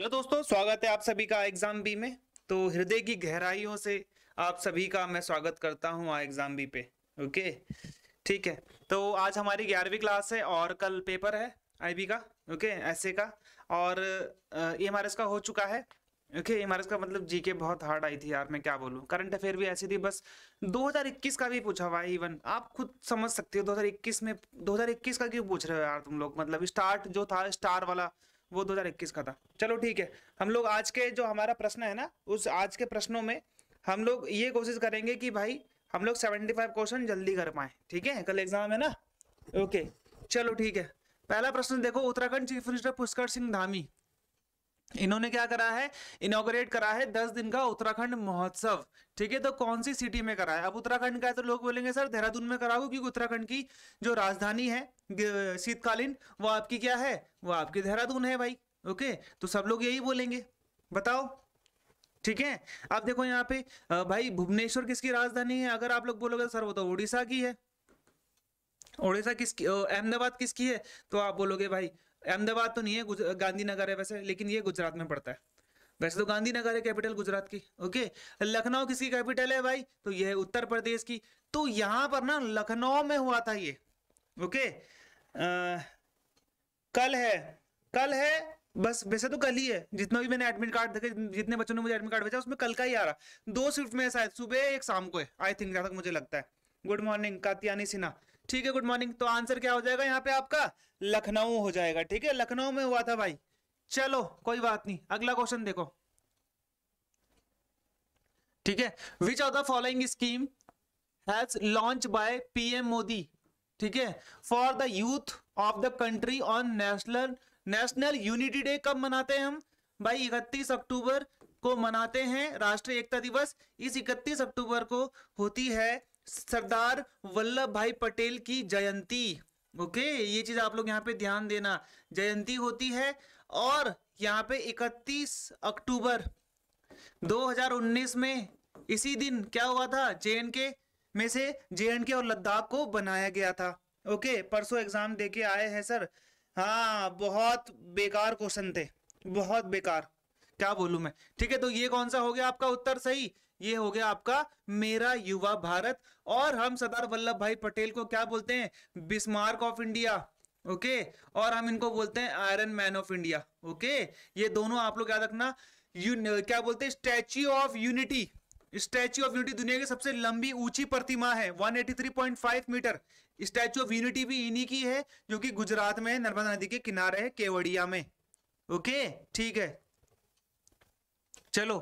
Hello दोस्तों स्वागत है आप सभी का एग्जाम बी में तो हृदय की गहराइयों से आप सभी का मैं स्वागत करता हूँ एग्जाम बी पे ओके ठीक है तो आज हमारी ग्यारहवीं क्लास है और कल पेपर है आईबी का ओके ऐसे का और ई एम का हो चुका है ओके ई एम का मतलब जीके बहुत हार्ड आई थी यार मैं क्या बोलूँ करंट अफेयर भी ऐसी थी बस दो का भी पूछा हुआ है इवन आप खुद समझ सकते हो दो में दो का क्यों पूछ रहे हो यार तुम लोग मतलब स्टार्ट जो था स्टार वाला वो 2021 का था चलो ठीक है हम लोग आज के जो हमारा प्रश्न है ना उस आज के प्रश्नों में हम लोग ये कोशिश करेंगे कि भाई हम लोग 75 क्वेश्चन जल्दी कर पाए ठीक है कल एग्जाम है ना ओके चलो ठीक है पहला प्रश्न देखो उत्तराखंड चीफ मिनिस्टर पुष्कर सिंह धामी इन्होंने क्या करा है इनोग्रेट करा है दस दिन का उत्तराखंड महोत्सव ठीक है तो कौन सी सिटी में करा है अब उत्तराखंड का है तो लोग बोलेंगे सर देहरादून में कराओ क्योंकि उत्तराखंड की जो राजधानी है शीतकालीन वो आपकी क्या है वो आपकी देहरादून है भाई ओके तो सब लोग यही बोलेंगे बताओ ठीक है आप देखो यहाँ पे भाई भुवनेश्वर किसकी राजधानी है अगर आप लोग बोलोगे तो सर वो तो उड़ीसा की है उड़ीसा किसकी अहमदाबाद किसकी है तो आप बोलोगे भाई अहमदाबाद तो नहीं है गांधीनगर है वैसे लेकिन ये गुजरात में पड़ता है वैसे तो गांधीनगर है कैपिटल गुजरात की ओके लखनऊ किसकी कैपिटल है भाई तो यह है उत्तर प्रदेश की तो यहाँ पर ना लखनऊ में हुआ था ये ओके आ, कल है कल है बस वैसे तो कल ही है जितना भी मैंने एडमिट कार्ड देखे जितने बच्चों ने मुझे एडमिट कार्ड भेजा उसमें कल का ही आ रहा दो शिफ्ट में शायद सुबह एक शाम को है आई थिंक जहां तक मुझे लगता है गुड मॉर्निंग कातियानी सिन्हा ठीक है गुड मॉर्निंग तो आंसर क्या हो जाएगा यहाँ पे आपका लखनऊ हो जाएगा ठीक है लखनऊ में हुआ था भाई चलो कोई बात नहीं अगला क्वेश्चन देखो ठीक है which of the following scheme has launch by PM Modi ठीक है for the youth of the country on national national unity day कब मनाते हैं हम भाई इकतीस अक्टूबर को मनाते हैं राष्ट्रीय एकता दिवस इस इकतीस अक्टूबर को होती है सरदार वल्लभ भाई पटेल की जयंती ओके ये चीज आप लोग यहाँ पे ध्यान देना जयंती होती है और यहाँ पे 31 अक्टूबर 2019 में इसी दिन क्या हुआ था जे में से जे के और लद्दाख को बनाया गया था ओके परसों एग्जाम देके आए हैं सर हाँ बहुत बेकार क्वेश्चन थे बहुत बेकार क्या बोलू मैं ठीक है तो ये कौन सा हो गया आपका उत्तर सही ये हो गया आपका मेरा युवा भारत और हम सरदार वल्लभ भाई पटेल को क्या बोलते हैं बिस्मार्क ऑफ इंडिया ओके और हम इनको बोलते हैं iron man of India okay ये दोनों आप लोग याद रखना क्या बोलते हैं statue of unity statue of unity दुनिया की सबसे लंबी ऊंची प्रतिमा है 183.5 मीटर स्टैच्यू ऑफ यूनिटी भी इन्हीं की है जो कि गुजरात में नर्मदा नदी के किनारे है केवड़िया में ओके ठीक है चलो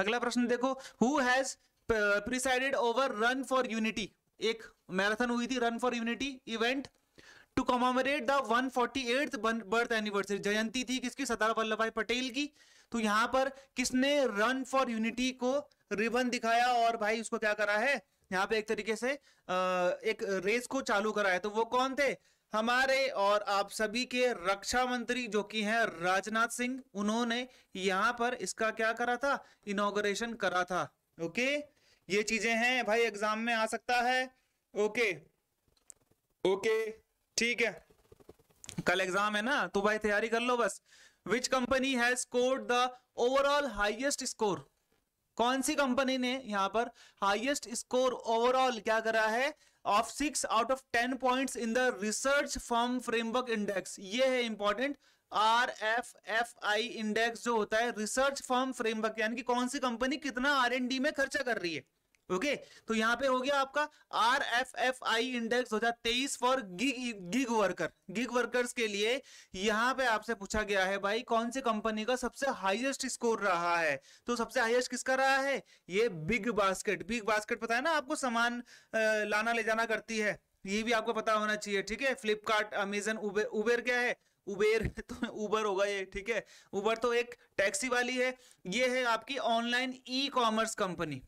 अगला प्रश्न देखो who has presided over run for unity एक मैराथन हुई थी run for unity event to commemorate the 148th birth anniversary जयंती थी किसकी सरदार वल्लभ भाई पटेल की तो यहाँ पर किसने रन फॉर यूनिटी को रिबन दिखाया और भाई उसको क्या करा है यहाँ पे एक तरीके से uh, एक रेस को चालू करा है तो वो कौन थे हमारे और आप सभी के रक्षा मंत्री जो कि हैं राजनाथ सिंह उन्होंने यहां पर इसका क्या करा था इनोग्रेशन करा था ओके ये चीजें हैं भाई एग्जाम में आ सकता है ओके ओके ठीक है कल एग्जाम है ना तो भाई तैयारी कर लो बस which company has scored the overall highest score कौन सी कंपनी ने यहाँ पर हाईएस्ट स्कोर ओवरऑल क्या करा है of six out of ten points in the research form framework index ये है important R F F I index जो होता है रिसर्च फॉर्म फ्रेमवर्क यानी कि कौन सी कंपनी कितना आर एन डी में खर्चा कर रही है ओके तो यहाँ पे हो गया आपका R F F I index दो हजार तेईस for gig gig worker gig workers के लिए यहाँ पे आपसे पूछा गया है भाई कौन सी कंपनी का सबसे हाईएस्ट स्कोर रहा है तो सबसे हाईएस्ट किसका रहा है ये बिग बास्केट बिग बास्केट पता है ना आपको सामान लाना ले जाना करती है ये भी आपको पता होना चाहिए ठीक है फ्लिपकार्ट अमेजन उबेर उबेर क्या है उबेर तो उबर होगा ये ठीक है उबर तो एक टैक्सी वाली है ये है आपकी ऑनलाइन ई कॉमर्स कंपनी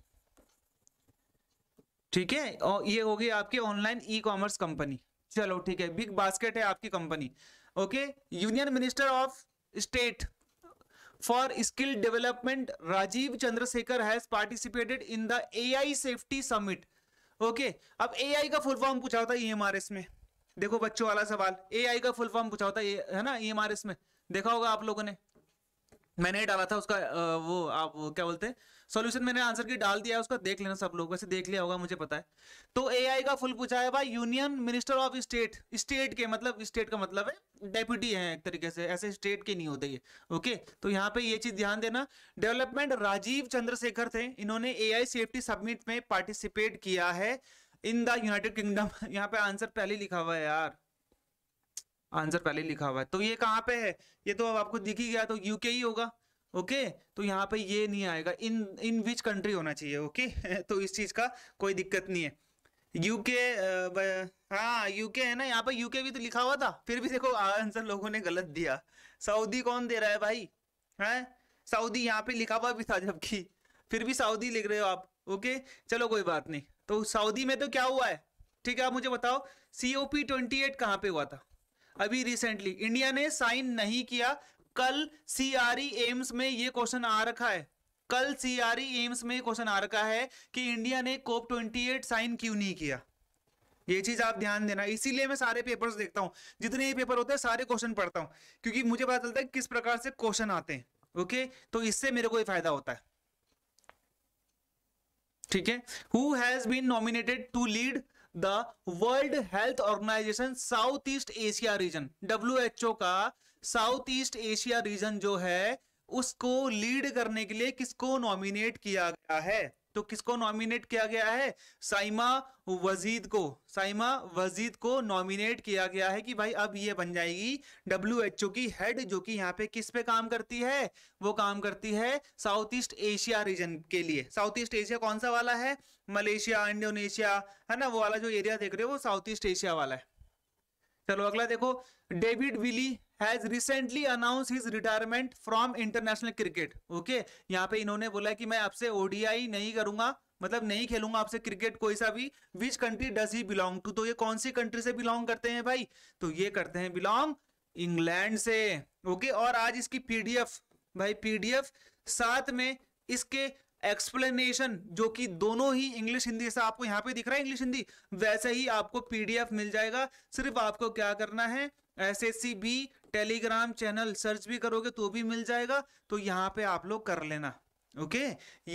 ठीक है और ये होगी आपकी ऑनलाइन ई कॉमर्स कंपनी चलो ठीक है बिग बास्केट है आपकी company okay union minister of state for skill development Rajeev Chandrasekhar has participated in the AI safety summit okay अब एआई का फुल फॉर्म पूछा होता है ईएमआरएस में देखो बच्चों वाला सवाल एआई का फुल फॉर्म पूछा होता है ना ईएमआरएस e में देखा होगा आप लोगों ने मैंने डाला था उसका वो आप क्या बोलते हैं सॉल्यूशन मैंने आंसर की डाल दिया है उसका देख लेना सब लोग वैसे देख लिया होगा मुझे पता है तो एआई का फुल पूछा है भाई union minister of state state के मतलब स्टेट का मतलब है डेप्यूटी है एक तरीके से ऐसे स्टेट के नहीं होते ये ओके तो यहाँ पे ये चीज ध्यान देना डेवलपमेंट राजीव चंद्रशेखर थे इन्होंने एआई सेफ्टी सबमिट में पार्टिसिपेट किया है इन द यूनाइटेड किंगडम यहाँ पे आंसर पहले लिखा हुआ है यार आंसर पहले लिखा हुआ है तो ये कहाँ पे है ये तो अब आपको दिख ही गया तो यूके ही होगा ओके तो यहाँ पे ये नहीं आएगा इन इन विच कंट्री होना चाहिए ओके तो इस चीज़ का कोई दिक्कत नहीं है यूके हाँ यूके है ना यहाँ पे यूके भी तो लिखा हुआ था फिर भी देखो आंसर लोगों ने गलत दिया सऊदी कौन दे रहा है भाई है सऊदी यहाँ पे लिखा हुआ भी था जबकि फिर भी सऊदी लिख रहे हो आप ओके चलो कोई बात नहीं तो सऊदी में तो क्या हुआ है ठीक है आप मुझे बताओ C O P twenty eight कहाँ पे हुआ था अभी रिसेंटली इंडिया ने साइन नहीं किया कल सीआरई एम्स e में ये क्वेश्चन आ रखा है कल सीआरई एम्स e में क्वेश्चन आ रखा है कि इंडिया ने कोप ट्वेंटी एट साइन क्यों नहीं किया ये चीज आप ध्यान देना इसीलिए मैं सारे पेपर्स देखता हूँ जितने भी पेपर होते हैं सारे क्वेश्चन पढ़ता हूँ क्योंकि मुझे पता चलता है किस प्रकार से क्वेश्चन आते हैं ओके तो इससे मेरे को फायदा होता है ठीक है who has been nominated to lead the world health organization south east Asia region W का साउथ ईस्ट एशिया रीजन जो है उसको लीड करने के लिए किसको नॉमिनेट किया गया है तो किसको नॉमिनेट किया गया है साइमा वजीद को साइमा वजीद को नॉमिनेट किया गया है कि भाई अब ये बन जाएगी डब्ल्यू एच ओ की हेड जो कि यहाँ पे किस पे काम करती है वो काम करती है साउथ ईस्ट एशिया रीजन के लिए साउथ ईस्ट एशिया कौन सा वाला है मलेशिया इंडोनेशिया है ना वो वाला जो एरिया देख रहे हो वो साउथ ईस्ट एशिया वाला है चलो अगला देखो David Willey has recently announce his retirement from international cricket okay यहाँ पे इन्होंने बोला कि मैं आपसे ओडीआई नहीं करूंगा मतलब नहीं खेलूंगा आपसे क्रिकेट कोई सा भी which country does he belong to तो ये कौन सी कंट्री से बिलोंग करते हैं भाई तो ये करते हैं बिलोंग इंग्लैंड से ओके और आज इसकी पीडीएफ भाई पीडीएफ साथ में इसके एक्सप्लेनेशन जो कि दोनों ही इंग्लिश हिंदी से आपको यहाँ पे दिख रहा है इंग्लिश हिंदी वैसे ही आपको पीडीएफ मिल जाएगा सिर्फ आपको क्या करना है S S C B telegram channel search भी करोगे तो भी मिल जाएगा तो यहाँ पे आप लोग कर लेना ओके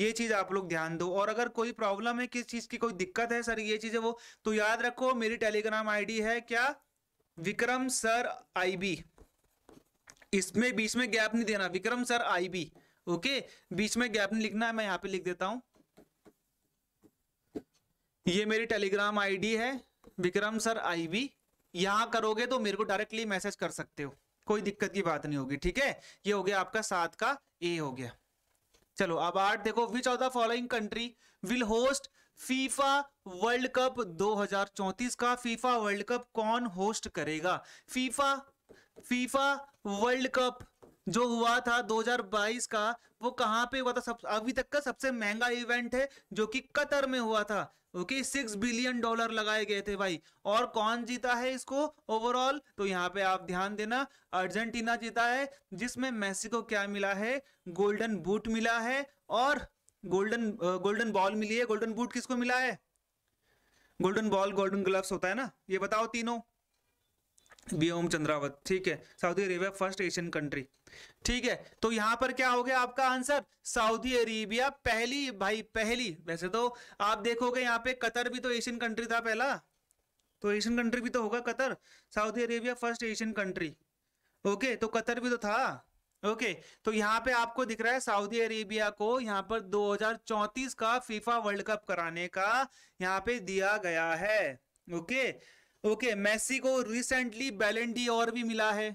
ये चीज आप लोग ध्यान दो और अगर कोई प्रॉब्लम है किस चीज की कोई दिक्कत है सर ये चीज है वो तो याद रखो मेरी टेलीग्राम आईडी है क्या विक्रम सर बी इसमें बीच में गैप नहीं देना Vikram sir I B okay बीच में गैप नहीं लिखना है मैं यहां पे लिख देता हूं ये मेरी टेलीग्राम आईडी है विक्रम सर आई बी यहां करोगे तो मेरे को डायरेक्टली मैसेज कर सकते हो कोई दिक्कत की बात नहीं होगी ठीक है ये हो गया आपका सात का ए हो गया चलो अब आठ देखो which of the following country will host FIFA world cup 2034 का फीफा वर्ल्ड कप कौन होस्ट करेगा फीफा फीफा वर्ल्ड कप जो हुआ था 2022 का वो कहाँ पे हुआ था सब अभी तक का सबसे महंगा इवेंट है जो कि कतर में हुआ था ओके सिक्स बिलियन डॉलर लगाए गए थे भाई और कौन जीता है इसको ओवरऑल तो यहाँ पे आप ध्यान देना अर्जेंटीना जीता है जिसमें मेसी को क्या मिला है गोल्डन बूट मिला है और गोल्डन गोल्डन बॉल मिली है गोल्डन बूट किसको मिला है गोल्डन बॉल गोल्डन ग्लव्स होता है ना ये बताओ तीनों व्योम चंद्रावत ठीक है Saudi Arabia first Asian country ठीक है तो यहाँ पर क्या हो गया आपका आंसर सऊदी अरेबिया पहली भाई पहली वैसे तो आप देखोगे यहाँ पे कतर भी तो एशियन कंट्री था पहला तो एशियन कंट्री भी तो होगा Qatar Saudi Arabia first Asian country okay तो कतर भी तो था ओके तो यहाँ पे आपको दिख रहा है सऊदी अरेबिया को यहाँ पर दो का फीफा वर्ल्ड कप कराने का यहाँ पे दिया गया है ओके ओके मेसी मैसी को रिसेंटली बैलेंडी और भी मिला है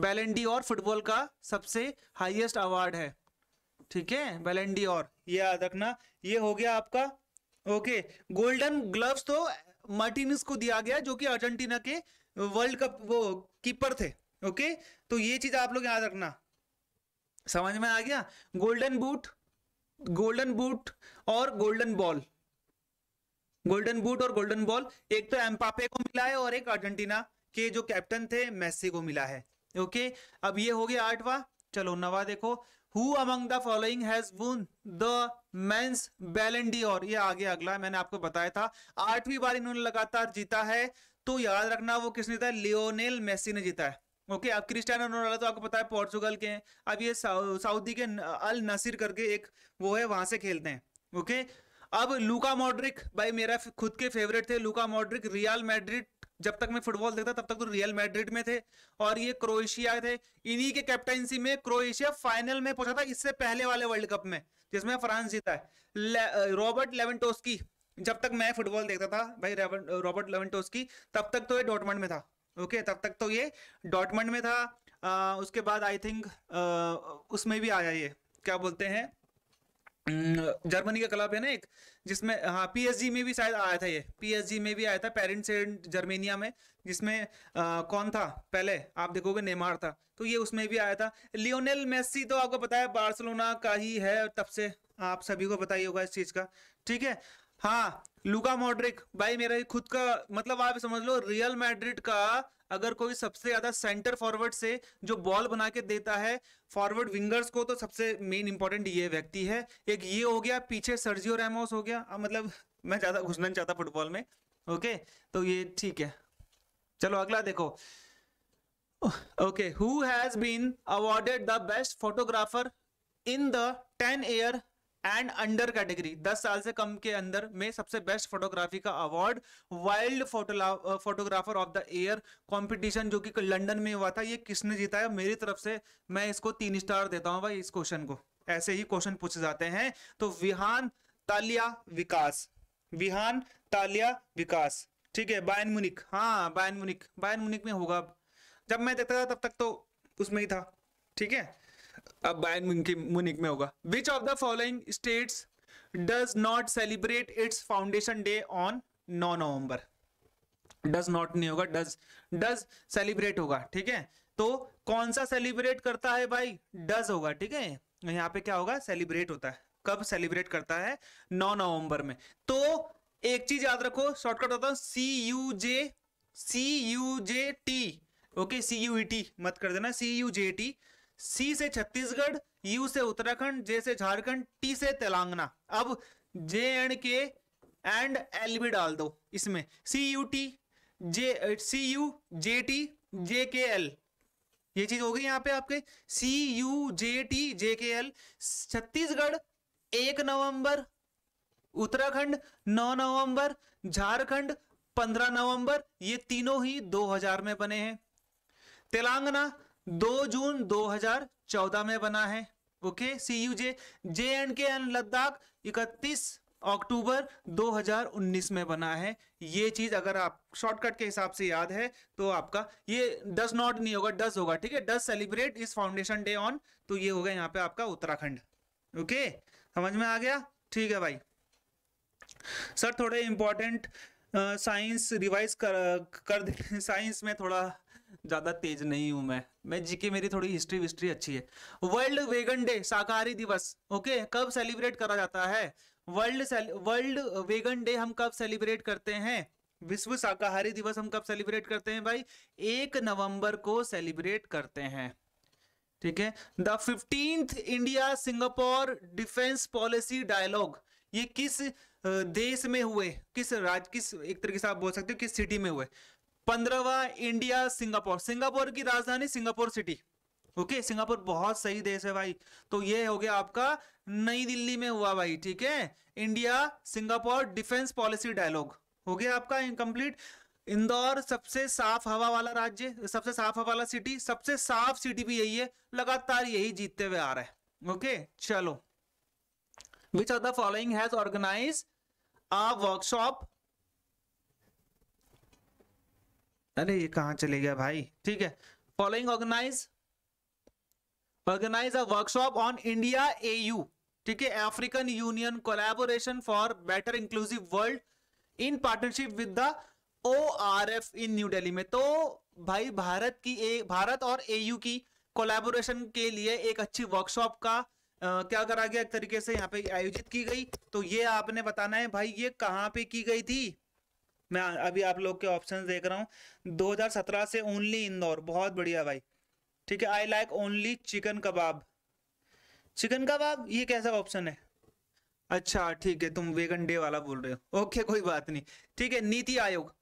बैलेंडी और फुटबॉल का सबसे हाईएस्ट अवार्ड है ठीक है बैलेंडी और याद रखना ये हो गया आपका ओके गोल्डन ग्लव्स तो मार्टिनिस को दिया गया जो कि अर्जेंटीना के वर्ल्ड कप वो कीपर थे ओके तो ये चीज आप लोग याद रखना समझ में आ गया गोल्डन बूट गोल्डन बूट और गोल्डन बॉल गोल्डन बूट और गोल्डन बॉल एक तो एम्पापे को मिला है और एक अर्जेंटीना के जो कैप्टन थे मेस्सी को मिला है ओके अब ये हो गया आठवा चलो नवा देखो who among the following has won the men's Ballon d'Or और ये आगे अगला मैंने आपको बताया था आठवीं बार इन्होंने लगातार जीता है तो याद रखना वो किसने जीता है लियोनेल मेसी ने जीता है ओके अब क्रिस्टियानो रोनाल्डो तो आपको पता है पोर्चुगल के हैं अब ये सऊदी के अल नसीर करके एक वो है वहां से खेलते हैं ओके अब लूका मॉड्रिक भाई मेरा खुद के फेवरेट थे लूका मॉड्रिक रियल मैड्रिड जब तक मैं फुटबॉल देखता तब तक तो रियल मैड्रिड में थे और ये क्रोएशिया थे इन्हीं के कैप्टनसी में क्रोएशिया फाइनल में पहुंचा था इससे पहले वाले वर्ल्ड कप में जिसमें फ्रांस जीता है ले, रॉबर्ट लेवेंटोस्की जब तक मैं फुटबॉल देखता था भाई रॉबर्ट लेवेंटोस्की तब तक तो ये डॉटमंड में था ओके तब तक तो ये डॉटमंड में था आ, उसके बाद आई थिंक उसमें भी आया ये क्या बोलते हैं जर्मनी का क्लब है ना एक जिसमें हाँ पीएसजी में भी शायद आया था ये पीएसजी में भी आया था पेरेंट्स से जर्मेनिया में जिसमें आ, कौन था पहले आप देखोगे नेमार था तो ये उसमें भी आया था लियोनेल मेस्सी तो आपको पता है बार्सिलोना का ही है तब से आप सभी को बताइए होगा इस चीज़ का ठीक है हाँ लुका मॉड्रिक भाई मेरा खुद का मतलब आप समझ लो रियल मैड्रिड का अगर कोई सबसे ज्यादा सेंटर फॉरवर्ड से जो बॉल बना के देता है फॉरवर्ड विंगर्स को तो सबसे मेन इंपॉर्टेंट ये व्यक्ति है एक ये हो गया पीछे सर्जियो रेमोस हो गया आ, मतलब मैं ज्यादा घुसना चाहता फुटबॉल में ओके तो ये ठीक है चलो अगला देखो okay who has been awarded the best photographer in the ten year and under category 10 साल से कम के अंदर में सबसे बेस्ट फोटोग्राफी का award wild photographer of the year competition जो कि लंदन में हुआ था ये किसने जीता है मेरी तरफ से मैं इसको तीन स्टार देता हूं भाई इस क्वेश्चन को ऐसे ही क्वेश्चन पूछे जाते हैं तो विहान तालिया विकास विहान तालिया विकास ठीक है बायन मुनिक हाँ बायन मुनिक बायन मुनिक में होगा जब मैं देखता था तब तक तो उसमें ही था ठीक है अब बायन मुनिक में होगा which of the following states does not celebrate its foundation day on नौ नवंबर डज नॉट नहीं होगा डज डज सेलिब्रेट होगा ठीक है तो कौन सा सेलिब्रेट करता है भाई डज होगा ठीक है यहाँ पे क्या होगा सेलिब्रेट होता है कब सेलिब्रेट करता है नौ नवंबर में तो एक चीज याद रखो शॉर्टकट होता हूँ C U J C U J T okay C U T मत कर देना सी यू जे टी सी से छत्तीसगढ़ यू से उत्तराखंड जे से झारखंड टी से तेलंगाना अब J and K and L भी डाल दो इसमें C U T J C U J T J K L ये चीज हो गई यहाँ पे आपके सी U J T J K L Chhattisgarh एक नवंबर उत्तराखंड नौ नवंबर झारखंड पंद्रह नवंबर ये तीनों ही दो हजार में बने हैं तेलंगाना दो जून 2014 में बना है okay C U J J and K and Ladakh इकतीस अक्टूबर 2019 में बना है ये चीज अगर आप शॉर्टकट के हिसाब से याद है तो आपका ये दस नॉट नहीं होगा दस होगा ठीक है दस सेलिब्रेट इस फाउंडेशन डे ऑन तो ये होगा यहाँ पे आपका उत्तराखंड ओके समझ में आ गया ठीक है भाई सर थोड़े इंपॉर्टेंट साइंस रिवाइज कर कर साइंस में थोड़ा ज़्यादा तेज नहीं हूं मैं मैं जीके मेरी थोड़ी हिस्ट्री विस्ट्री अच्छी है वर्ल्ड वेगन डे शाकाहारी दिवस ओके कब सेलिब्रेट करा जाता है वर्ल्ड वर्ल्ड वेगन डे हम कब सेलिब्रेट करते हैं विश्व शाकाहारी दिवस हम कब सेलिब्रेट करते हैं भाई एक नवंबर को सेलिब्रेट करते हैं ठीक है the fifteenth India Singapore defence policy dialogue ये किस देश में हुए किस राज्य किस एक तरीके से आप बोल सकते हो किस सिटी में हुए पंद्रहवा इंडिया सिंगापुर सिंगापुर की राजधानी सिंगापुर सिटी ओके सिंगापुर बहुत सही देश है भाई तो ये हो गया आपका नई दिल्ली में हुआ भाई ठीक है India Singapore defence policy dialogue हो गया आपका इनकम्प्लीट इंदौर सबसे साफ हवा वाला राज्य सबसे साफ हवा वाला सिटी सबसे साफ सिटी भी यही है लगातार यही जीतते हुए आ रहा है ओके चलो which of the following has organise a workshop अरे ये कहा चले गया भाई ठीक है following organise organise a workshop on India AU ठीक है African union collaboration for better inclusive world in partnership with the O R F in New Delhi में तो भाई भारत की ए, भारत और एयू की कोलेबोरेशन के लिए एक अच्छी वर्कशॉप का आ, क्या करा गया एक तरीके से यहाँ पे आयोजित की गई तो ये आपने बताना है भाई ये कहाँ पे की गई थी मैं अभी आप लोग के ऑप्शन देख रहा हूँ 2017 से ओनली इंदौर बहुत बढ़िया भाई ठीक है I like only chicken kebab chicken kebab ये कैसा ऑप्शन है अच्छा ठीक है तुम वेगन डे वाला बोल रहे हो ओके कोई बात नहीं ठीक है नीति आयोग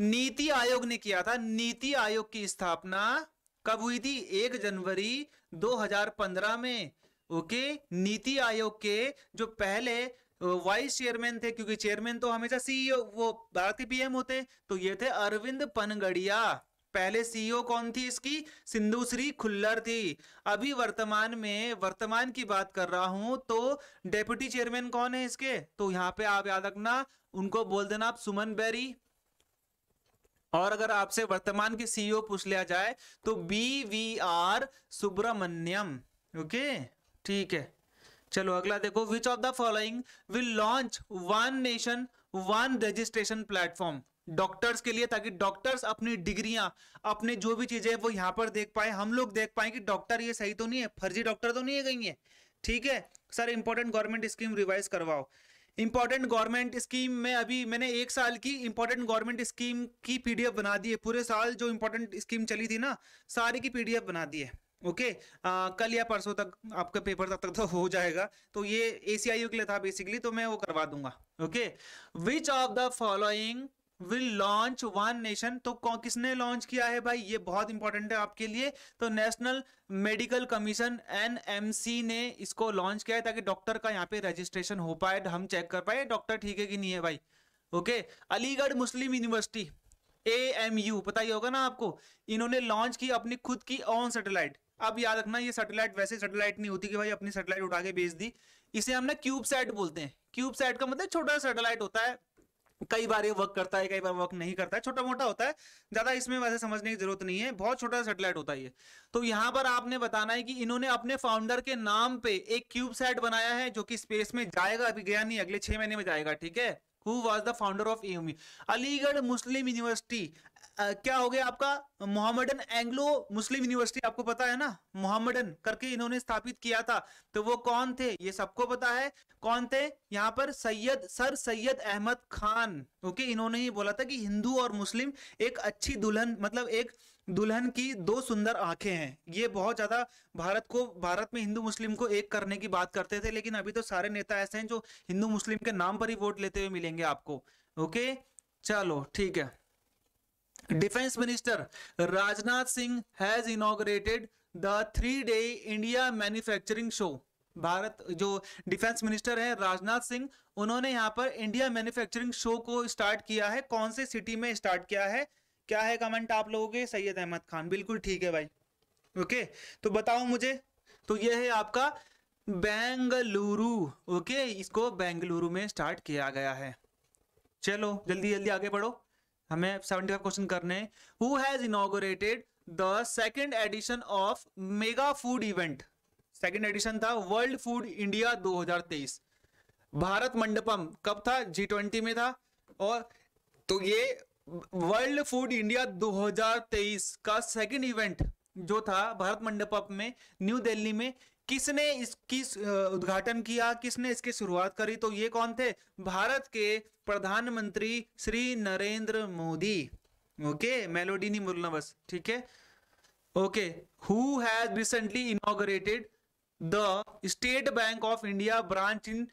नीति आयोग ने किया था नीति आयोग की स्थापना कब हुई थी एक जनवरी 2015 में ओके नीति आयोग के जो पहले वाइस चेयरमैन थे क्योंकि चेयरमैन तो हमेशा सीईओ वो भारत के पीएम होते तो ये थे अरविंद पनगड़िया पहले सीईओ कौन थी इसकी सिंधु श्री खुल्लर थी अभी वर्तमान में वर्तमान की बात कर रहा हूं तो डेप्यूटी चेयरमैन कौन है इसके तो यहाँ पे आप याद रखना उनको बोल देना आप सुमन बैरी और अगर आपसे वर्तमान के सीईओ पूछ लिया जाए तो B V R Subrahmanyam okay ठीक है चलो अगला देखो which of the following will launch one nation one registration platform doctors के लिए ताकि डॉक्टर्स अपनी डिग्रियां अपने जो भी चीजें वो यहाँ पर देख पाए हम लोग देख पाए कि डॉक्टर ये सही तो नहीं है फर्जी डॉक्टर तो नहीं है कहीं है ठीक है sir important government scheme revise करवाओ इंपॉर्टेंट गवर्नमेंट स्कीम में अभी मैंने एक साल की इंपॉर्टेंट गवर्नमेंट स्कीम की पीडीएफ बना दी है पूरे साल जो इंपॉर्टेंट स्कीम चली थी ना सारी की पीडीएफ बना दी है ओके आ, कल या परसों तक आपका पेपर तब तक तो हो जाएगा तो ये ए के लिए था बेसिकली तो मैं वो करवा दूंगा okay which of the following will launch one nation तो किसने लॉन्च किया है भाई ये बहुत इंपॉर्टेंट है आपके लिए तो नेशनल मेडिकल कमीशन सी ने इसको लॉन्च किया है ताकि डॉक्टर का यहाँ पे रजिस्ट्रेशन हो पाए हम चेक कर पाए डॉक्टर ठीक है कि नहीं है भाई okay Aligarh Muslim university A M U पता ही होगा ना आपको इन्होंने लॉन्च की अपनी खुद की ऑन सेटेलाइट अब याद रखना ये सैटेलाइट वैसे सैटेलाइट नहीं होती कि भाई अपनी सैटेलाइट उठा के भेज दी इसे हम ना क्यूब सेट बोलते हैं क्यूब सेट का मतलब छोटा सैटेलाइट होता है कई बार ये वर्क करता है कई बार वर्क नहीं करता है छोटा मोटा होता है ज्यादा इसमें वैसे समझने की जरूरत नहीं है बहुत छोटा सेटेलाइट होता है ये तो यहाँ पर आपने बताना है कि इन्होंने अपने फाउंडर के नाम पे एक क्यूब सेट बनाया है जो कि स्पेस में जाएगा अभी गया नहीं अगले छह महीने में जाएगा ठीक है who was the founder of एमी अलीगढ़ मुस्लिम यूनिवर्सिटी क्या हो गया आपका मोहम्मदन एंग्लो मुस्लिम यूनिवर्सिटी आपको पता है ना मोहम्मदन करके इन्होंने स्थापित किया था तो वो कौन थे ये सबको पता है कौन थे यहाँ पर सैयद सर सैयद अहमद खान ओके इन्होंने ही बोला था कि हिंदू और मुस्लिम एक अच्छी दुल्हन मतलब एक दुल्हन की दो सुंदर आंखें हैं ये बहुत ज्यादा भारत को भारत में हिंदू मुस्लिम को एक करने की बात करते थे लेकिन अभी तो सारे नेता ऐसे हैं जो हिंदू मुस्लिम के नाम पर ही वोट लेते हुए मिलेंगे आपको ओके चलो ठीक है defence minister Rajnath Singh has inaugurated the three day India manufacturing show Bharat जो डिफेंस मिनिस्टर है राजनाथ सिंह उन्होंने यहाँ पर इंडिया मैन्युफैक्चरिंग शो को स्टार्ट किया है कौन से सिटी में स्टार्ट किया है क्या है कमेंट आप लोगों के सैयद अहमद खान बिल्कुल ठीक है भाई ओके तो बताओ मुझे तो यह है आपका बेंगलुरु ओके इसको बेंगलुरु में स्टार्ट किया गया है चलो जल्दी जल्दी आगे बढ़ो हमें सेवेंटी फाइव क्वेश्चन करने हैं who has inaugurated the second edition of mega food event second edition था world food India 2023 Bharat Mandapam कब था जी ट्वेंटी में था और तो ये वर्ल्ड फूड इंडिया 2023 का सेकंड इवेंट जो था भारत मंडप में न्यू दिल्ली में किसने इसकी उद्घाटन किया किसने इसकी शुरुआत करी तो ये कौन थे भारत के प्रधानमंत्री श्री नरेंद्र मोदी ओके मेलोडी नहीं बोलना बस ठीक है okay who has recently inaugurated the state bank of India branch in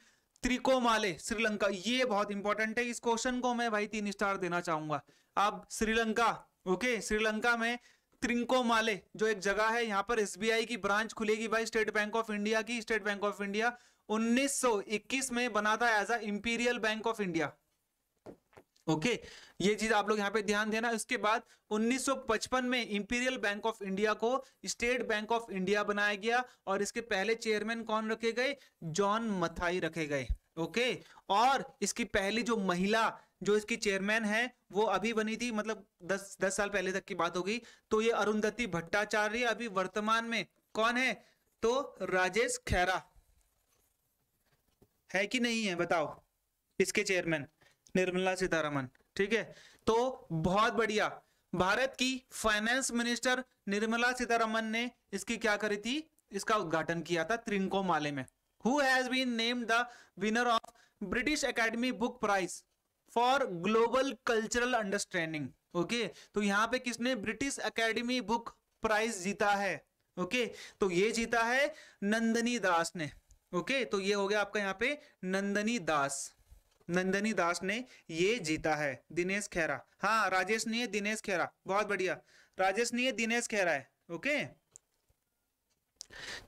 Trincomalee Sri Lanka ये बहुत इंपॉर्टेंट है इस क्वेश्चन को मैं भाई तीन स्टार देना चाहूंगा अब श्रीलंका ओके श्रीलंका में माले जो एक जगह है यहाँ पर एसबीआई की ब्रांच खुलेगी भाई स्टेट बैंक ऑफ इंडिया की स्टेट बैंक ऑफ इंडिया 1921 में बना था as a imperial bank of India okay ये चीज आप लोग यहाँ पे ध्यान देना उसके बाद 1955 में इंपीरियल बैंक ऑफ इंडिया को स्टेट बैंक ऑफ इंडिया बनाया गया और इसके पहले चेयरमैन कौन रखे गए जॉन मथाई रखे गए ओके okay, और इसकी पहली जो महिला जो इसकी चेयरमैन है वो अभी बनी थी मतलब 10 10 साल पहले तक की बात होगी तो ये अरुंधति भट्टाचार्य अभी वर्तमान में कौन है तो राजेश खैरा है कि नहीं है बताओ इसके चेयरमैन निर्मला सीतारमन ठीक है तो बहुत बढ़िया भारत की फाइनेंस मिनिस्टर निर्मला सीतारमन ने इसकी क्या करी थी इसका उद्घाटन किया था त्रिंको माले में who has been named the winner of British academy book prize for global cultural understanding okay तो यहाँ पे किसने ब्रिटिश एकेडमी बुक प्राइज जीता है ओके okay, तो ये जीता है नंदनी दास ने ओके okay, तो ये हो गया आपका यहाँ पे नंदनी दास नंदनी दास ने ये जीता है दिनेश खेरा हाँ राजेश ने दिनेश खेरा बहुत बढ़िया राजेश ने दिनेश खेरा है ओके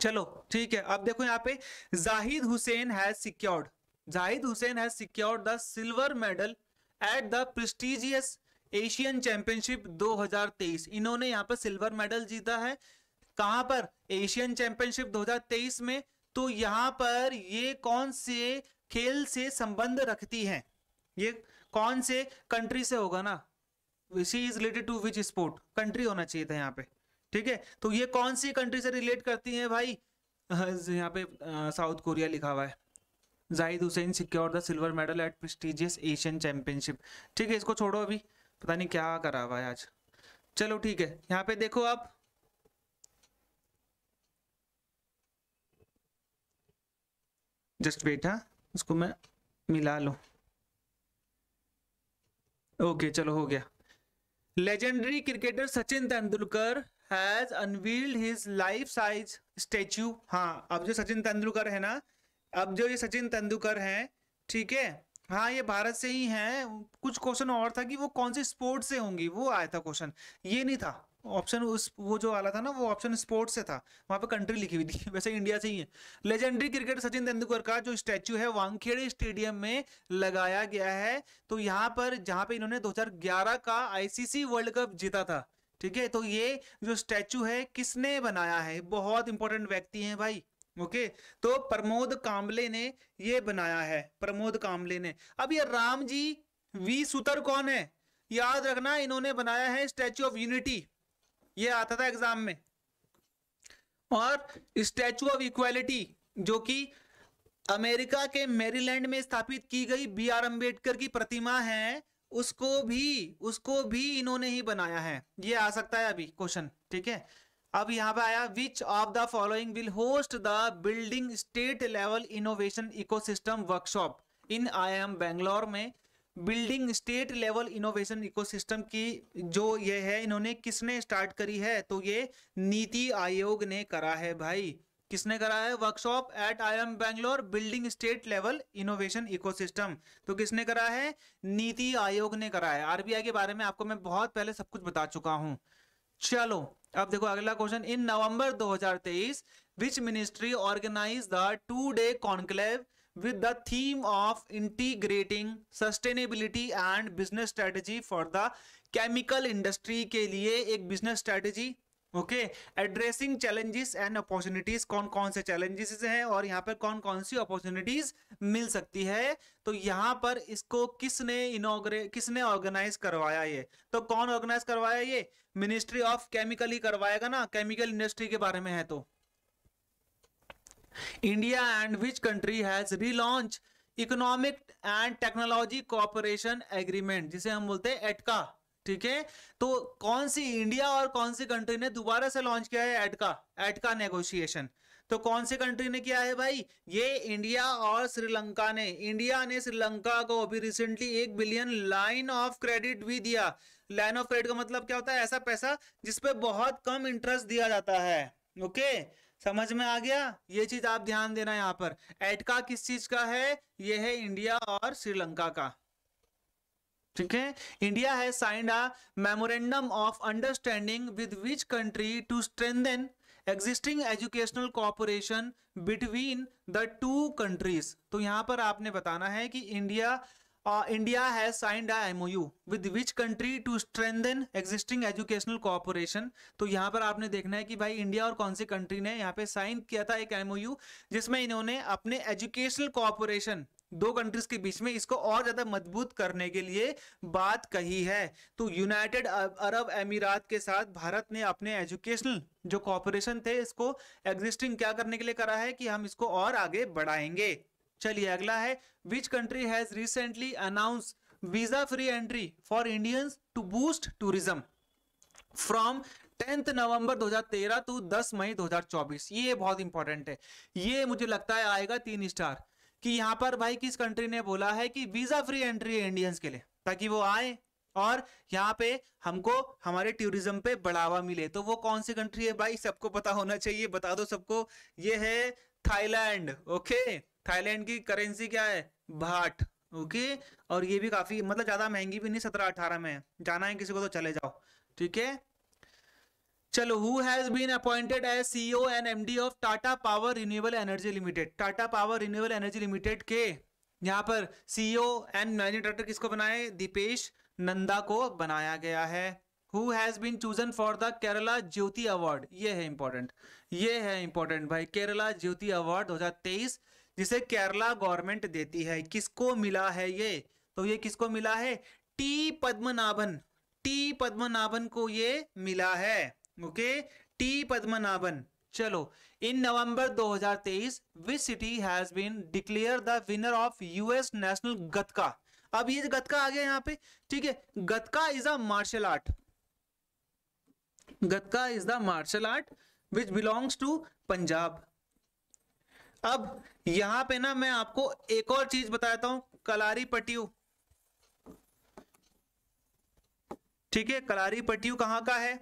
चलो ठीक है अब देखो यहाँ पे Zahid Hussain has secured Zahid Hussain has secured the silver medal at the prestigious Asian championship 2023 इन्होंने यहाँ पर सिल्वर मेडल जीता है कहां पर एशियन चैंपियनशिप 2023 में तो यहां पर ये कौन से खेल से संबंध रखती हैं ये कौन से कंट्री से होगा ना she is related to which sport country होना चाहिए था यहाँ पे ठीक है तो ये कौन सी कंट्री से रिलेट करती है भाई यहाँ पे साउथ कोरिया लिखा हुआ है Zahid Hussain secure the silver medal at prestigious Asian championship ठीक है इसको छोड़ो अभी पता नहीं क्या करा हुआ है आज चलो ठीक है यहाँ पे देखो आप जस्ट बेटा इसको मैं मिला लूँ ओके चलो हो गया legendary cricketer Sachin Tendulkar has unveiled his life size statue हाँ अब जो सचिन तेंदुलकर है ना अब जो ये सचिन तेंदुलकर हैं ठीक है हाँ ये भारत से ही हैं कुछ क्वेश्चन और था कि वो कौन से स्पोर्ट से होंगी वो आया था क्वेश्चन ये नहीं था ऑप्शन उस वो जो वाला था ना वो ऑप्शन स्पोर्ट्स से था वहाँ पे कंट्री लिखी हुई थी वैसे इंडिया से ही है लेजेंडरी क्रिकेटर सचिन तेंदुलकर का जो स्टैचू है वांगखेड़े स्टेडियम में लगाया गया है तो यहाँ पर जहाँ पे इन्होंने 2011 का आईसीसी वर्ल्ड कप जीता था ठीक है तो ये जो स्टैचू है किसने बनाया है बहुत इंपॉर्टेंट व्यक्ति है भाई ओके तो प्रमोद कामले ने ये बनाया है प्रमोद कामले ने अब ये राम जी वी सुतर कौन है याद रखना इन्होंने बनाया है स्टैचू ऑफ यूनिटी ये आता था एग्जाम में और स्टैचू ऑफ इक्वालिटी जो कि अमेरिका के मेरीलैंड में स्थापित की गई बी आर अम्बेडकर की प्रतिमा है उसको भी उसको भी इन्होंने ही बनाया है ये आ सकता है अभी क्वेश्चन ठीक है अब यहाँ पे आया which of the following will host the building state level innovation ecosystem workshop in I M Bangalore में building state level innovation ecosystem की जो ये है इन्होंने किसने स्टार्ट करी है तो ये नीति आयोग ने करा है भाई किसने करा है workshop at I M Bangalore building state level innovation ecosystem तो किसने करा है नीति आयोग ने करा है आरबीआई के बारे में आपको मैं बहुत पहले सब कुछ बता चुका हूं चलो अब देखो अगला question in November 2023 which ministry organise the two day conclave with the theme of integrating sustainability and business strategy for the chemical industry के लिए एक business strategy okay addressing challenges and opportunities कौन कौन से चैलेंजेस हैं और यहाँ पर कौन कौन सी अपॉर्चुनिटीज मिल सकती है तो यहाँ पर इसको किसने इनोग्रे किसने ऑर्गेनाइज करवाया ये तो कौन ऑर्गेनाइज करवाया ये मिनिस्ट्री ऑफ केमिकल ही करवाएगा ना केमिकल इंडस्ट्री के बारे में है तो India and which country has relaunch economic and technology cooperation agreement जिसे हम बोलते हैं एटका ठीक है तो कौन सी इंडिया और कौन सी कंट्री ने दोबारा से लॉन्च किया है एटका एटका नेगोशिएशन तो कौन सी कंट्री ने किया है भाई ये इंडिया और श्रीलंका ने इंडिया ने श्रीलंका को अभी रिसेंटली एक बिलियन लाइन ऑफ क्रेडिट भी दिया लाइन ऑफ क्रेडिट का मतलब क्या होता है ऐसा पैसा जिसपे बहुत कम इंटरेस्ट दिया जाता है ओके okay? समझ में आ गया ये चीज आप ध्यान देना यहाँ पर एटका किस चीज का है ये है इंडिया और श्रीलंका का ठीक है इंडिया है signed a memorandum of understanding with which country to strengthen existing educational cooperation between the two countries तो यहां पर आपने बताना है कि India uh, India has signed a MOU with which country to strengthen existing educational cooperation तो यहाँ पर आपने देखना है कि भाई इंडिया और कौन सी कंट्री ने यहाँ पे साइन किया था एक MOU जिसमें इन्होंने अपने एजुकेशनल कॉपोरेशन दो कंट्रीज के बीच में इसको और ज्यादा मजबूत करने के लिए बात कही है तो यूनाइटेड अरब अमीरात के साथ भारत ने अपने एजुकेशनल जो कॉपरेशन थे इसको एग्जिस्टिंग क्या करने के लिए करा है कि हम इसको और आगे बढ़ाएंगे चलिए अगला है which country has recently announce visa free entry for Indians to boost tourism from tenth November 2013 हजार तेरह टू दस मई 2024 ये बहुत इंपॉर्टेंट है ये मुझे लगता है आएगा तीन स्टार कि यहाँ पर भाई किस कंट्री ने बोला है कि वीजा फ्री एंट्री है इंडियंस के लिए ताकि वो आए और यहाँ पे हमको हमारे टूरिज्म पे बढ़ावा मिले तो वो कौन सी कंट्री है भाई सबको पता होना चाहिए बता दो सबको ये है थाईलैंड ओके थाईलैंड की करेंसी क्या है भाट ओके और ये भी काफी मतलब ज्यादा महंगी भी नहीं सत्रह अठारह में जाना है किसी को तो चले जाओ ठीक है चलो who has been appointed as CEO and MD of Tata power renewable energy limited Tata power renewable energy limited के यहाँ पर सीईओ एंड मैनेजिंग डायरेक्टर किसको बनाए दीपेश नंदा को बनाया गया है who has been chosen for the Kerala Jyoti award ये है इंपॉर्टेंट ये है इंपॉर्टेंट भाई केरला ज्योति अवार्ड दो हजार तेईस जिसे केरला गवर्नमेंट देती है किसको मिला है ये तो ये किसको मिला है टी पद्मनाभन टी पद्मनाभन को ये मिला है ओके टी पद्मनाभन चलो in November 2023 which city has been declare the winner of US national Gatka अब ये गतका आ गया यहाँ पे ठीक है Gatka is a martial art Gatka is the martial art which belongs to Punjab अब यहां पे ना मैं आपको एक और चीज बताता हूं कलारी पटियू ठीक है कलारी पटियू कहां का है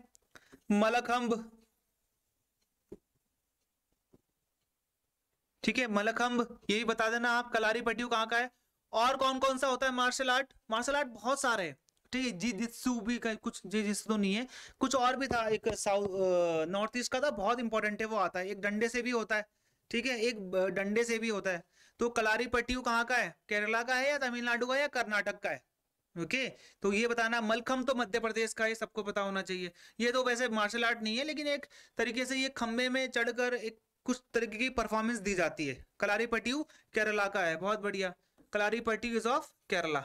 मलखंब ठीक है मलखंब यही बता देना आप कलारी पटियू कहां का है और कौन कौन सा होता है मार्शल आर्ट मार्शल आर्ट बहुत सारे हैं ठीक है जी जित्सु भी कुछ जी जिस तो नहीं है कुछ और भी था एक साउथ नॉर्थ ईस्ट का था बहुत इंपॉर्टेंट है वो आता है एक डंडे से भी होता है ठीक है एक डंडे से भी होता है तो कलारी पट्टी कहाँ का है केरला का है या तमिलनाडु का या कर्नाटक का है ओके तो ये बताना मलखम तो मध्य प्रदेश का है सबको पता होना चाहिए ये तो वैसे मार्शल आर्ट नहीं है लेकिन एक तरीके से ये खम्बे में चढ़कर एक कुछ तरीके की परफॉर्मेंस दी जाती है कलारी पट्टी केरला का है बहुत बढ़िया Kalaripayattu is of Kerala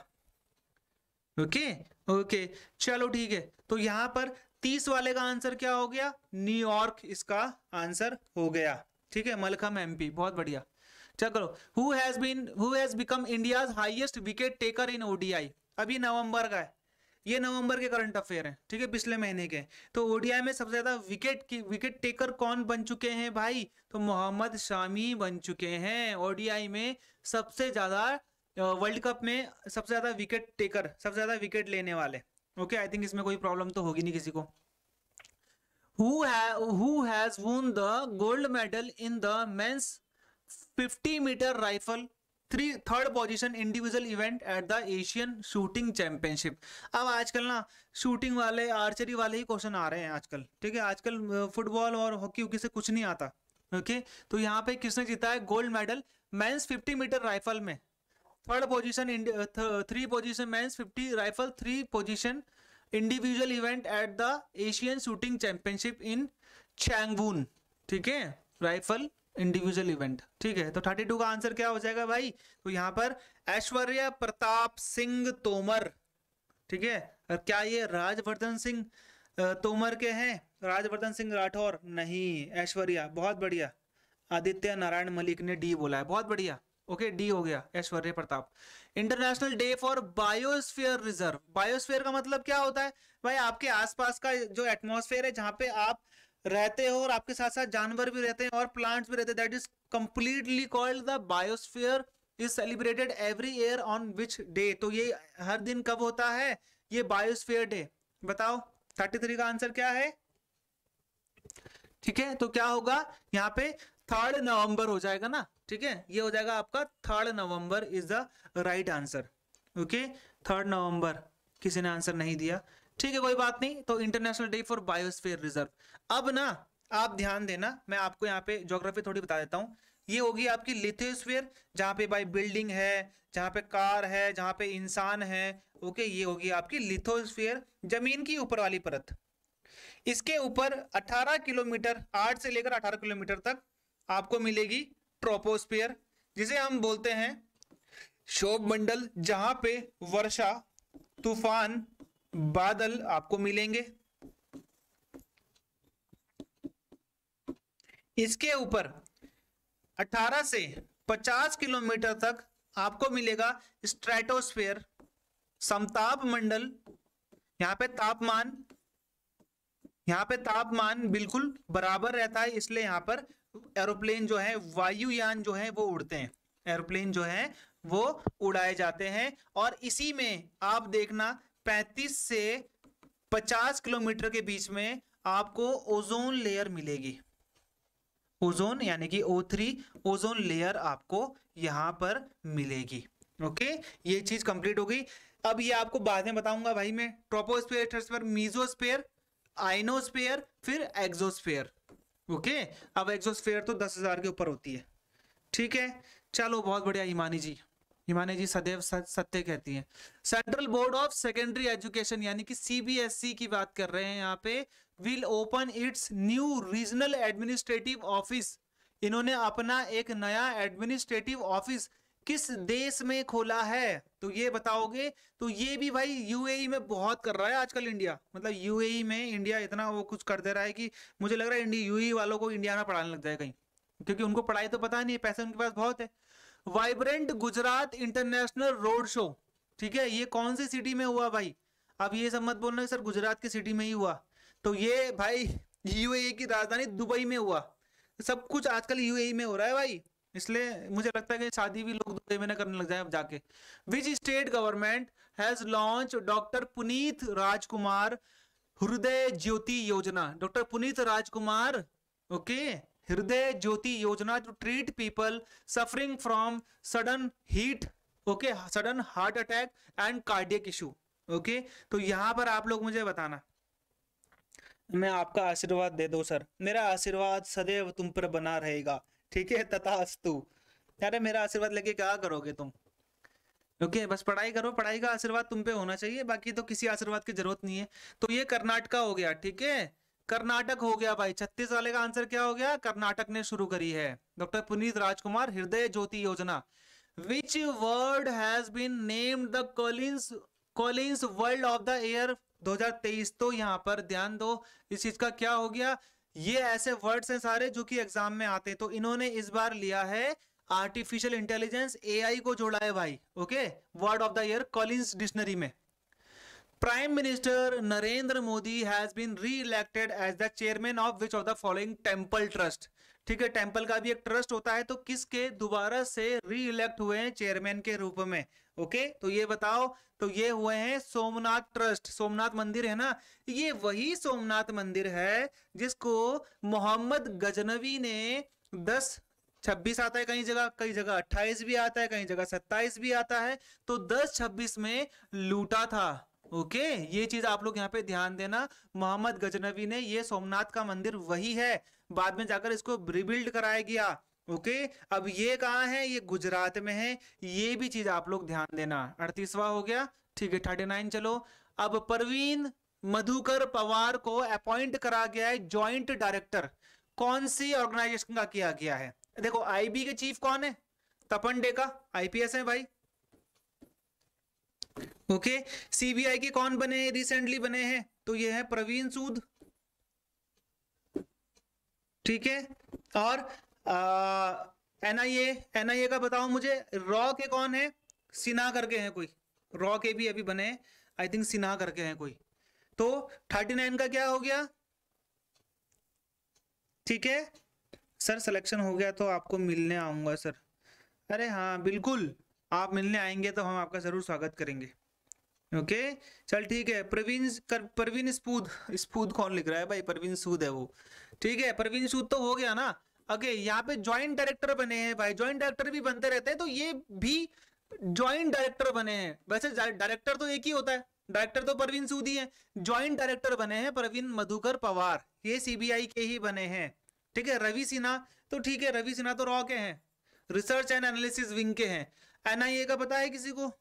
okay okay चलो ठीक है तो यहाँ पर तीस वाले का आंसर क्या हो गया न्यूयॉर्क इसका आंसर हो गया ठीक है मलखम एमपी बहुत बढ़िया चेक करो who has been who has become India's highest wicket taker in ODI अभी नवंबर का है ये नवंबर के करंट अफेयर है ठीक है पिछले महीने के तो ओडीआई में सबसे ज्यादा विकेट की विकेट टेकर कौन बन चुके हैं भाई तो मोहम्मद शामी बन चुके हैं ओडीआई में सबसे ज्यादा वर्ल्ड कप में सबसे ज्यादा विकेट टेकर सबसे ज्यादा विकेट लेने वाले ओके आई थिंक इसमें कोई प्रॉब्लम तो होगी नहीं किसी को who have who has won the gold medal in the men's 50 meter rifle three third position individual event at the Asian shooting championship अब आजकल ना शूटिंग वाले आर्चरी वाले ही क्वेश्चन आ रहे हैं आजकल ठीक है आजकल फुटबॉल और हॉकी वॉकी से कुछ नहीं आता ओके तो यहाँ पे किसने जीता है gold medal men's 50 meter rifle में third position three position men's 50 rifle three position individual event at the Asian shooting championship in Changwon ठीक है राइफल इंडिविजुअल इवेंट ठीक है तो थर्टी टू का आंसर क्या हो जाएगा भाई तो यहाँ पर ऐश्वर्या प्रताप सिंह तोमर ठीक है और क्या ये राजवर्धन सिंह तोमर के हैं राजवर्धन सिंह राठौर नहीं ऐश्वर्या बहुत बढ़िया आदित्य नारायण मलिक ने डी बोला है बहुत बढ़िया ओके डी हो गया Aishwary Pratap international day for biosphere reserve biosphere का मतलब क्या होता है भाई आपके आसपास का जो एटमॉस्फेयर है जहां पे आप रहते हो और आपके साथ साथ जानवर भी रहते हैं और प्लांट्स भी रहते हैं that is completely called the biosphere is celebrated every year on which day तो ये हर दिन कब होता है ये बायोस्फीयर डे बताओ थर्टी थ्री का आंसर क्या है ठीक है तो क्या होगा यहाँ पे थर्ड नवंबर हो जाएगा ना ठीक है ये हो जाएगा आपका third November is the right answer okay third November किसी ने आंसर नहीं दिया ठीक है कोई बात नहीं तो international day for biosphere reserve अब ना आप ध्यान देना मैं आपको यहाँ पे ज्योग्राफी थोड़ी बता देता हूँ ये होगी आपकी लिथोस्फीयर जहाँ पे भाई बिल्डिंग है जहाँ पे कार है जहाँ पे इंसान है ओके ये होगी आपकी लिथोस्फीयर जमीन की ऊपर वाली परत इसके ऊपर 18 किलोमीटर 8 से लेकर 18 किलोमीटर तक आपको मिलेगी ट्रोपोस्पियर जिसे हम बोलते हैं शोभ मंडल जहां पे वर्षा तूफान बादल आपको मिलेंगे इसके ऊपर 18 से 50 किलोमीटर तक आपको मिलेगा स्ट्रेटोस्फेयर समताप मंडल यहां पे तापमान यहां पे तापमान बिल्कुल बराबर रहता है इसलिए यहां पर एरोप्लेन जो है वायुयान जो है वो उड़ते हैं एरोप्लेन जो है वो उड़ाए जाते हैं और इसी में आप देखना 35 से 50 किलोमीटर के बीच में आपको ओजोन लेयर मिलेगी ओजोन यानी कि ओ थ्री ओजोन लेयर आपको यहां पर मिलेगी ओके ये चीज कंप्लीट हो गई अब ये आपको बाद में बताऊंगा भाई मैं ट्रोपोस्पेयर पर मीजोस्पेयर आइनोस्पेयर फिर एक्जोस्पेयर ओके अब एग्जोस्फेयर तो दस हज़ार के ऊपर होती है ठीक है चलो बहुत बढ़िया हिमानी जी हिमानी जी सदैव सत्य कहती हैं central board of secondary education यानी कि सीबीएसई e की बात कर रहे हैं यहाँ पे will open its new regional administrative office इन्होंने अपना एक नया एडमिनिस्ट्रेटिव ऑफिस किस देश में खोला है तो ये बताओगे तो ये भी भाई यूएई e में बहुत कर रहा है आजकल इंडिया मतलब यूएई e में इंडिया इतना वो कुछ कर दे रहा है कि मुझे लग रहा है इंडिया यूएई e वालों को इंडिया ना पढ़ाने लग जाए कहीं क्योंकि उनको पढ़ाई तो पता नहीं है पैसे उनके पास बहुत है vibrant Gujarat international road show ठीक है ये कौन सी सिटी में हुआ भाई अब ये सब मत बोलना सर गुजरात की सिटी में ही हुआ तो ये भाई यूएई की राजधानी दुबई में हुआ सब कुछ आजकल यूएई में हो रहा है भाई इसलिए मुझे लगता है कि शादी भी लोग दो महीने करने लग जाए अब जाके which state government has launch doctor Puneet Rajkumar Hriday Jyoti योजना doctor Puneet Rajkumar okay Hriday Jyoti Yojana to treat people suffering from sudden heat okay sudden heart attack and cardiac issue okay तो यहां पर आप लोग मुझे बताना मैं आपका आशीर्वाद दे दो सर मेरा आशीर्वाद सदैव तुम पर बना रहेगा ठीक है तथा अस्तु अरे मेरा आशीर्वाद लेके क्या करोगे तुम ओके okay, बस पढ़ाई करो पढ़ाई का आशीर्वाद तुम पे होना चाहिए बाकी तो किसी आशीर्वाद की जरूरत नहीं है तो ये कर्नाटका हो गया ठीक है कर्नाटक हो गया भाई छत्तीस वाले का आंसर क्या हो गया कर्नाटक ने शुरू करी है doctor Puneet Rajkumar Hriday Jyoti Yojana which world has been named the Collins Collins world of the year 2023 तो यहाँ पर ध्यान दो इस चीज का क्या हो गया ये ऐसे वर्ड्स हैं सारे जो कि एग्जाम में आते हैं तो इन्होंने इस बार लिया है आर्टिफिशियल इंटेलिजेंस ए को जोड़ा है भाई okay word of the year Collins dictionary में prime minister Narendra Modi has been re elected as the chairman of which of the following temple trust ठीक है टेम्पल का भी एक ट्रस्ट होता है तो किसके दोबारा से री इलेक्ट हुए हैं चेयरमैन के रूप में ओके तो ये बताओ तो ये हुए हैं सोमनाथ ट्रस्ट सोमनाथ मंदिर है ना ये वही सोमनाथ मंदिर है जिसको मोहम्मद गजनवी ने दस छब्बीस आता है कहीं जगह कई जगह अट्ठाईस भी आता है कहीं जगह सत्ताईस भी आता है तो दस छब्बीस में लूटा था ओके okay, ये चीज आप लोग यहाँ पे ध्यान देना मोहम्मद गजनवी ने ये सोमनाथ का मंदिर वही है बाद में जाकर इसको रिबिल्ड कराया गया ओके अब ये कहाँ है ये गुजरात में है ये भी चीज आप लोग ध्यान देना अड़तीसवा हो गया ठीक है थर्टी नाइन चलो अब परवीन मधुकर पवार को अपॉइंट करा गया है ज्वाइंट डायरेक्टर कौन सी ऑर्गेनाइजेशन का किया गया है देखो आईबी के चीफ कौन है तपन डे का आईपीएस है भाई ओके सीबीआई के कौन बने रिसेंटली बने हैं तो ये है प्रवीण सूद ठीक है और आई ए का बताओ मुझे रॉ के कौन है सिन्हा करके हैं कोई रॉ के भी अभी बने आई थिंक सिन्हा करके हैं कोई तो थर्टी नाइन का क्या हो गया ठीक है सर सिलेक्शन हो गया तो आपको मिलने आऊंगा सर अरे हाँ बिल्कुल आप मिलने आएंगे तो हम आपका ज़रूर स्वागत करेंगे ओके चल ठीक है प्रवीण प्रवीण स्पूद स्पूद कौन लिख रहा है भाई प्रवीण सूद है वो ठीक है प्रवीण सूद तो हो गया ना अगे यहाँ पे ज्वाइंट डायरेक्टर बने हैं भाई ज्वाइंट डायरेक्टर भी बनते रहते हैं तो ये भी ज्वाइंट डायरेक्टर बने हैं वैसे डायरेक्टर तो एक ही होता है डायरेक्टर तो प्रवीण सूद ही है ज्वाइंट डायरेक्टर बने हैं प्रवीण मधुकर पवार ये सीबीआई के ही बने हैं ठीक है रवि सिन्हा तो ठीक है रवि सिन्हा तो रॉ के हैं रिसर्च एंड एनालिसिस विंग के हैं एनआईए का पता है किसी को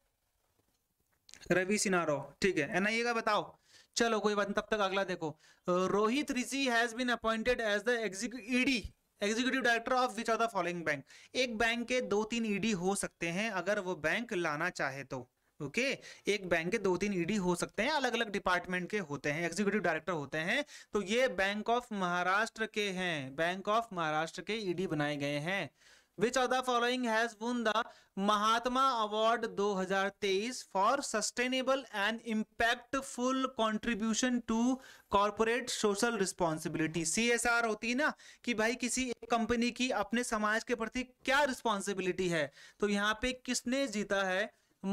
रवि सिनारो ठीक है एन का बताओ चलो कोई बात तब तक अगला देखो Rohit Rishi has been appointed as the ED executive director of which of the following bank एक बैंक के दो तीन ईडी e हो सकते हैं अगर वो बैंक लाना चाहे तो ओके okay? एक बैंक के दो तीन ईडी e हो सकते हैं अलग अलग डिपार्टमेंट के होते हैं एग्जीक्यूटिव डायरेक्टर होते हैं तो ये बैंक ऑफ महाराष्ट्र के हैं बैंक ऑफ महाराष्ट्र के ईडी e बनाए गए हैं which of the following has won the Mahatma award 2023 for sustainable and impactful contribution to corporate social responsibility C S R होती है ना कि भाई किसी एक कंपनी की अपने समाज के प्रति क्या रिस्पॉन्सिबिलिटी है तो यहाँ पे किसने जीता है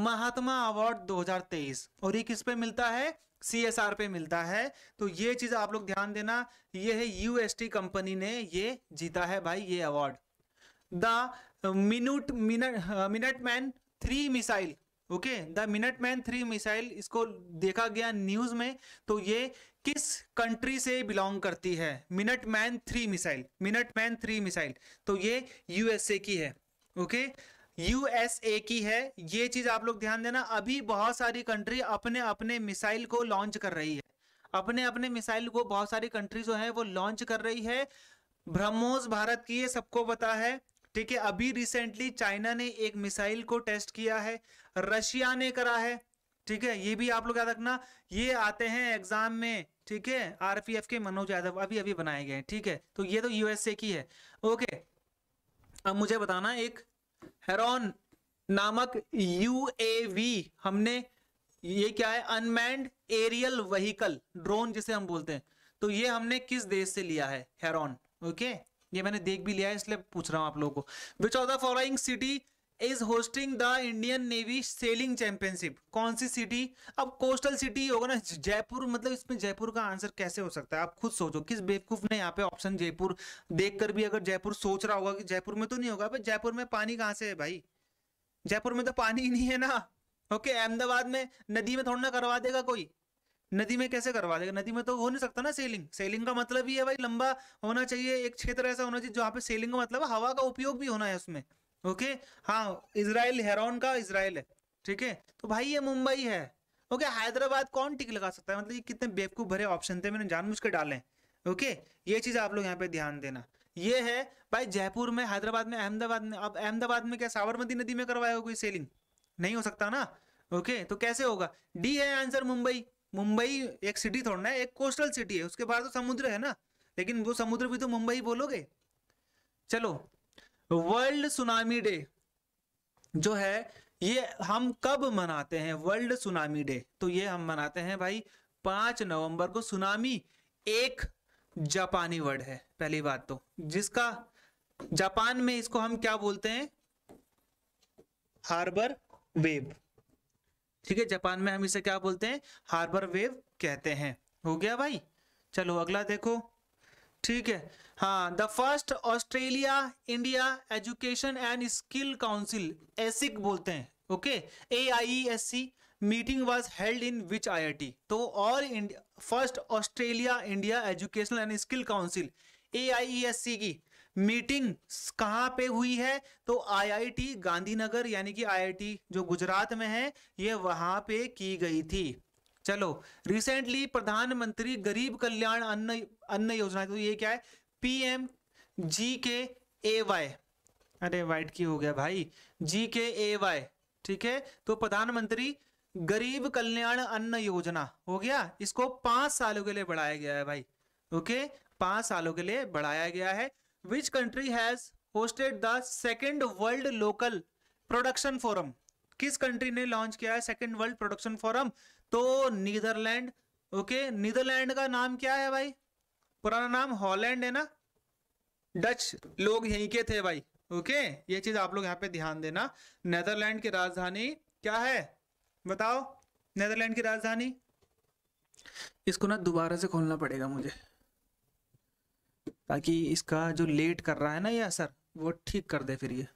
महात्मा अवार्ड 2023 और ये किस पे मिलता है सी एस आर पे मिलता है तो ये चीज आप लोग ध्यान देना ये है यूएसटी कंपनी ने ये जीता है भाई ये award the minute minuteman three missile okay the minuteman three missile इसको देखा गया न्यूज में तो ये किस कंट्री से बिलोंग करती है minuteman three missile minuteman three missile तो ये यूएसए की है ओके okay? यूएसए की है ये चीज आप लोग ध्यान देना अभी बहुत सारी कंट्री अपने अपने मिसाइल को लॉन्च कर रही है अपने अपने मिसाइल को बहुत सारी कंट्री जो है वो लॉन्च कर रही है ब्रह्मोस भारत की है सबको पता है ठीक है अभी रिसेंटली चाइना ने एक मिसाइल को टेस्ट किया है रशिया ने करा है ठीक है ये भी आप लोग याद रखना ये आते हैं एग्जाम में ठीक है आरपीएफ के मनोज यादव अभी अभी बनाए गए ठीक है तो ये तो यूएसए की है ओके अब मुझे बताना एक हेरोन नामक यूएवी हमने ये क्या है अनमैंड एरियल वहीकल ड्रोन जिसे हम बोलते हैं तो ये हमने किस देश से लिया है हेरोन ओके okay? ये मैंने देख भी लिया है इसलिए पूछ रहा हूँ आप लोगों को which of the following city is hosting the Indian navy sailing championship कौन सी सिटी अब कोस्टल सिटी होगा ना जयपुर मतलब इसमें जयपुर का आंसर कैसे हो सकता है आप खुद सोचो किस बेवकूफ ने यहाँ पे ऑप्शन जयपुर देखकर भी अगर जयपुर सोच रहा होगा कि जयपुर में तो नहीं होगा भाई जयपुर में पानी कहाँ से है भाई जयपुर में तो पानी ही नहीं है ना ओके अहमदाबाद में नदी में थोड़ा ना करवा देगा कोई नदी में कैसे करवा देगा नदी में तो हो नहीं सकता ना सेलिंग सेलिंग का मतलब ही है भाई लंबा होना चाहिए एक क्षेत्र ऐसा होना चाहिए जहाँ पे सेलिंग का मतलब हवा का उपयोग भी होना है उसमें ओके हाँ इसराइल हेरोन का इसराइल है ठीक है तो भाई ये मुंबई है ओके हैदराबाद कौन टिक लगा सकता है मतलब ये कितने बेवकूफ भरे ऑप्शन थे मैंने जान के डाले ओके ये चीज आप लोग यहाँ पे ध्यान देना ये है भाई जयपुर में हैदराबाद में अहमदाबाद में अब अहमदाबाद में क्या साबरमती नदी में करवाया कोई सेलिंग नहीं हो सकता ना ओके तो कैसे होगा डी है आंसर मुंबई मुंबई एक सिटी थोड़ा ना एक कोस्टल सिटी है उसके बाद तो समुद्र है ना लेकिन वो समुद्र भी तो मुंबई बोलोगे चलो वर्ल्ड सुनामी डे जो है ये हम कब मनाते हैं वर्ल्ड सुनामी डे तो ये हम मनाते हैं भाई पांच नवंबर को सुनामी एक जापानी वर्ड है पहली बात तो जिसका जापान में इसको हम क्या बोलते हैं हार्बर वेब ठीक है जापान में हम इसे क्या बोलते हैं हार्बर वेव कहते हैं हो गया भाई चलो अगला देखो ठीक है हाँ the first Australia India education and skill council AISEC बोलते हैं okay A I S C meeting was held in which I I T तो और first Australia India education and skill council A I S C की meeting कहाँ पे हुई है तो आईआईटी गांधीनगर यानी कि आईआईटी जो गुजरात में है ये वहाँ पे की गई थी चलो रिसेंटली प्रधानमंत्री गरीब कल्याण अन्न अन्न योजना तो ये क्या है पीएम जी के ए वाई अरे वाइट की हो गया भाई जी के ए वाई ठीक है तो प्रधानमंत्री गरीब कल्याण अन्न योजना हो गया इसको पांच सालों के लिए बढ़ाया गया है भाई ओके पांच सालों के लिए बढ़ाया गया है which country has hosted the second world local production forum किस कंट्री ने लॉन्च किया है सेकेंड वर्ल्ड प्रोडक्शन फोरम तो नीदरलैंड ओके नीदरलैंड का नाम क्या है भाई पुराना नाम हॉलैंड है ना डच लोग यहीं के थे भाई ओके ये चीज आप लोग यहाँ पे ध्यान देना नेदरलैंड की राजधानी क्या है बताओ नेदरलैंड की राजधानी इसको ना दोबारा से खोलना पड़ेगा मुझे ताकि इसका जो लेट कर रहा है ना ये असर वो ठीक कर दे फिर ये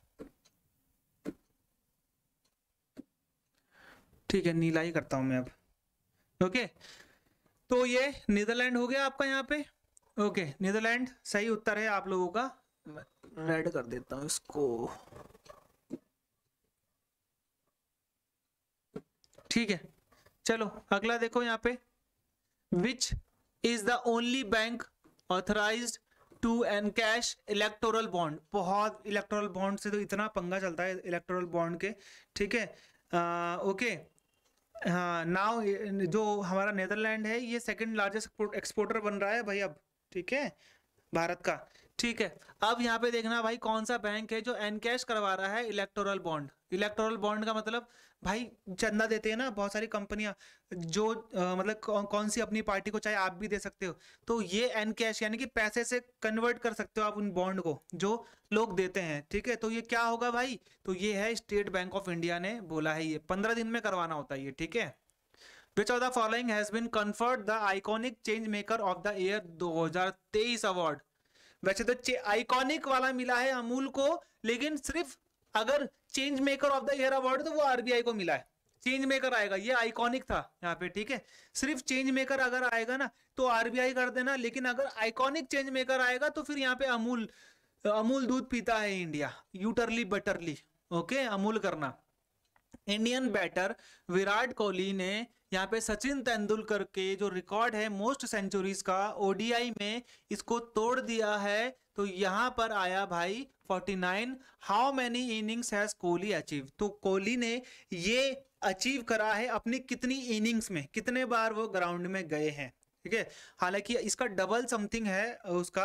ठीक है नीला ही करता हूं मैं अब ओके तो ये नीदरलैंड हो गया आपका यहाँ पे ओके नीदरलैंड सही उत्तर है आप लोगों का रेड कर देता हूं इसको ठीक है चलो अगला देखो यहाँ पे which is the only bank authorise to encash electoral bond बहुत इलेक्टोरल बॉन्ड से तो इतना पंगा चलता है इलेक्टोरल बॉन्ड के ठीक है ओके हाँ नाव जो हमारा नेदरलैंड है ये सेकंड लार्जेस्ट एक्सपोर्टर बन रहा है भाई अब ठीक है भारत का ठीक है अब यहाँ पे देखना भाई कौन सा बैंक है जो एनकैश करवा रहा है इलेक्टोरल बॉन्ड इलेक्टोरल बॉन्ड का मतलब भाई चंदा देते हैं ना बहुत सारी कंपनियां जो आ, मतलब कौ, कौन सी अपनी पार्टी को चाहे आप भी दे सकते हो तो ये एन कैश यानी कि पैसे से कन्वर्ट कर सकते हो आप उन बॉन्ड को जो लोग देते हैं ठीक है तो ये क्या होगा भाई तो ये है स्टेट बैंक ऑफ इंडिया ने बोला है ये पंद्रह दिन में करवाना होता है ये ठीक है which of the following has been conferred the iconic change maker of the year दो अवार्ड वैसे तो आइकॉनिक वाला मिला है अमूल को लेकिन सिर्फ अगर change maker of the year award तो वो आरबीआई को मिला है चेंज मेकर आएगा ये आइकॉनिक था यहाँ पे ठीक है सिर्फ चेंज मेकर अगर आएगा ना तो आरबीआई कर देना लेकिन अगर आइकॉनिक चेंज मेकर आएगा तो फिर यहाँ पे अमूल अमूल दूध पीता है India utterly butterly okay Amul करना इंडियन बैटर विराट कोहली ने यहाँ पे सचिन तेंदुलकर के जो रिकॉर्ड है मोस्ट सेंचुरीज का ओडीआई में इसको तोड़ दिया है तो यहाँ पर आया भाई 49 how many innings has Kohli achieve तो कोहली ने ये अचीव करा है अपनी कितनी इनिंग्स में कितने बार वो ग्राउंड में गए हैं ठीक है हालांकि इसका डबल समथिंग है उसका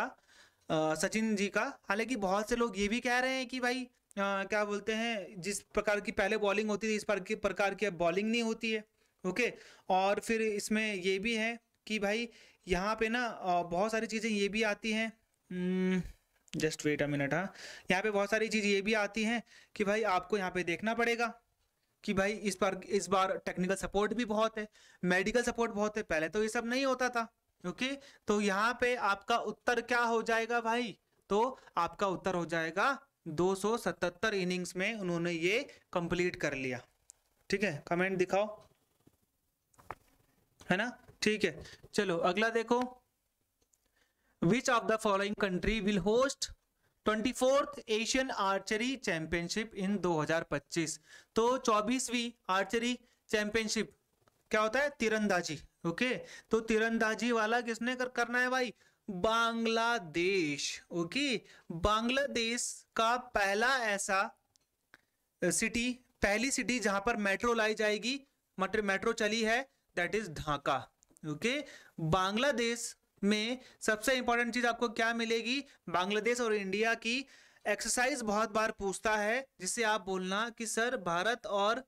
आ, सचिन जी का हालांकि बहुत से लोग ये भी कह रहे हैं कि भाई आ, क्या बोलते हैं जिस प्रकार की पहले बॉलिंग होती थी इस प्रकार की अब बॉलिंग नहीं होती है ओके और फिर इसमें ये भी है कि भाई यहाँ पे ना बहुत सारी चीज़ें ये भी आती हैं जस्ट वेट अ मिनट हाँ यहाँ पे बहुत सारी चीज़ ये भी आती हैं कि भाई आपको यहाँ पे देखना पड़ेगा कि भाई इस बार इस बार टेक्निकल सपोर्ट भी बहुत है मेडिकल सपोर्ट बहुत है पहले तो ये सब नहीं होता था ओके तो यहाँ पे आपका उत्तर क्या हो जाएगा भाई तो आपका उत्तर हो जाएगा 277 इनिंग्स में उन्होंने ये कंप्लीट कर लिया ठीक है कमेंट दिखाओ है ना ठीक है चलो अगला देखो which of the following country will host twenty fourth Asian archery championship in 2025 तो 24वीं आर्चरी चैंपियनशिप क्या होता है तीरंदाजी ओके तो तीरंदाजी वाला किसने कर, करना है भाई बांग्लादेश ओके बांग्लादेश का पहला ऐसा सिटी पहली सिटी जहां पर मेट्रो लाई जाएगी मेट्रो चली है that is Dhaka okay Bangladesh में सबसे इंपॉर्टेंट चीज आपको क्या मिलेगी बांग्लादेश और इंडिया की एक्सरसाइज बहुत बार पूछता है जिससे आप बोलना कि सर भारत और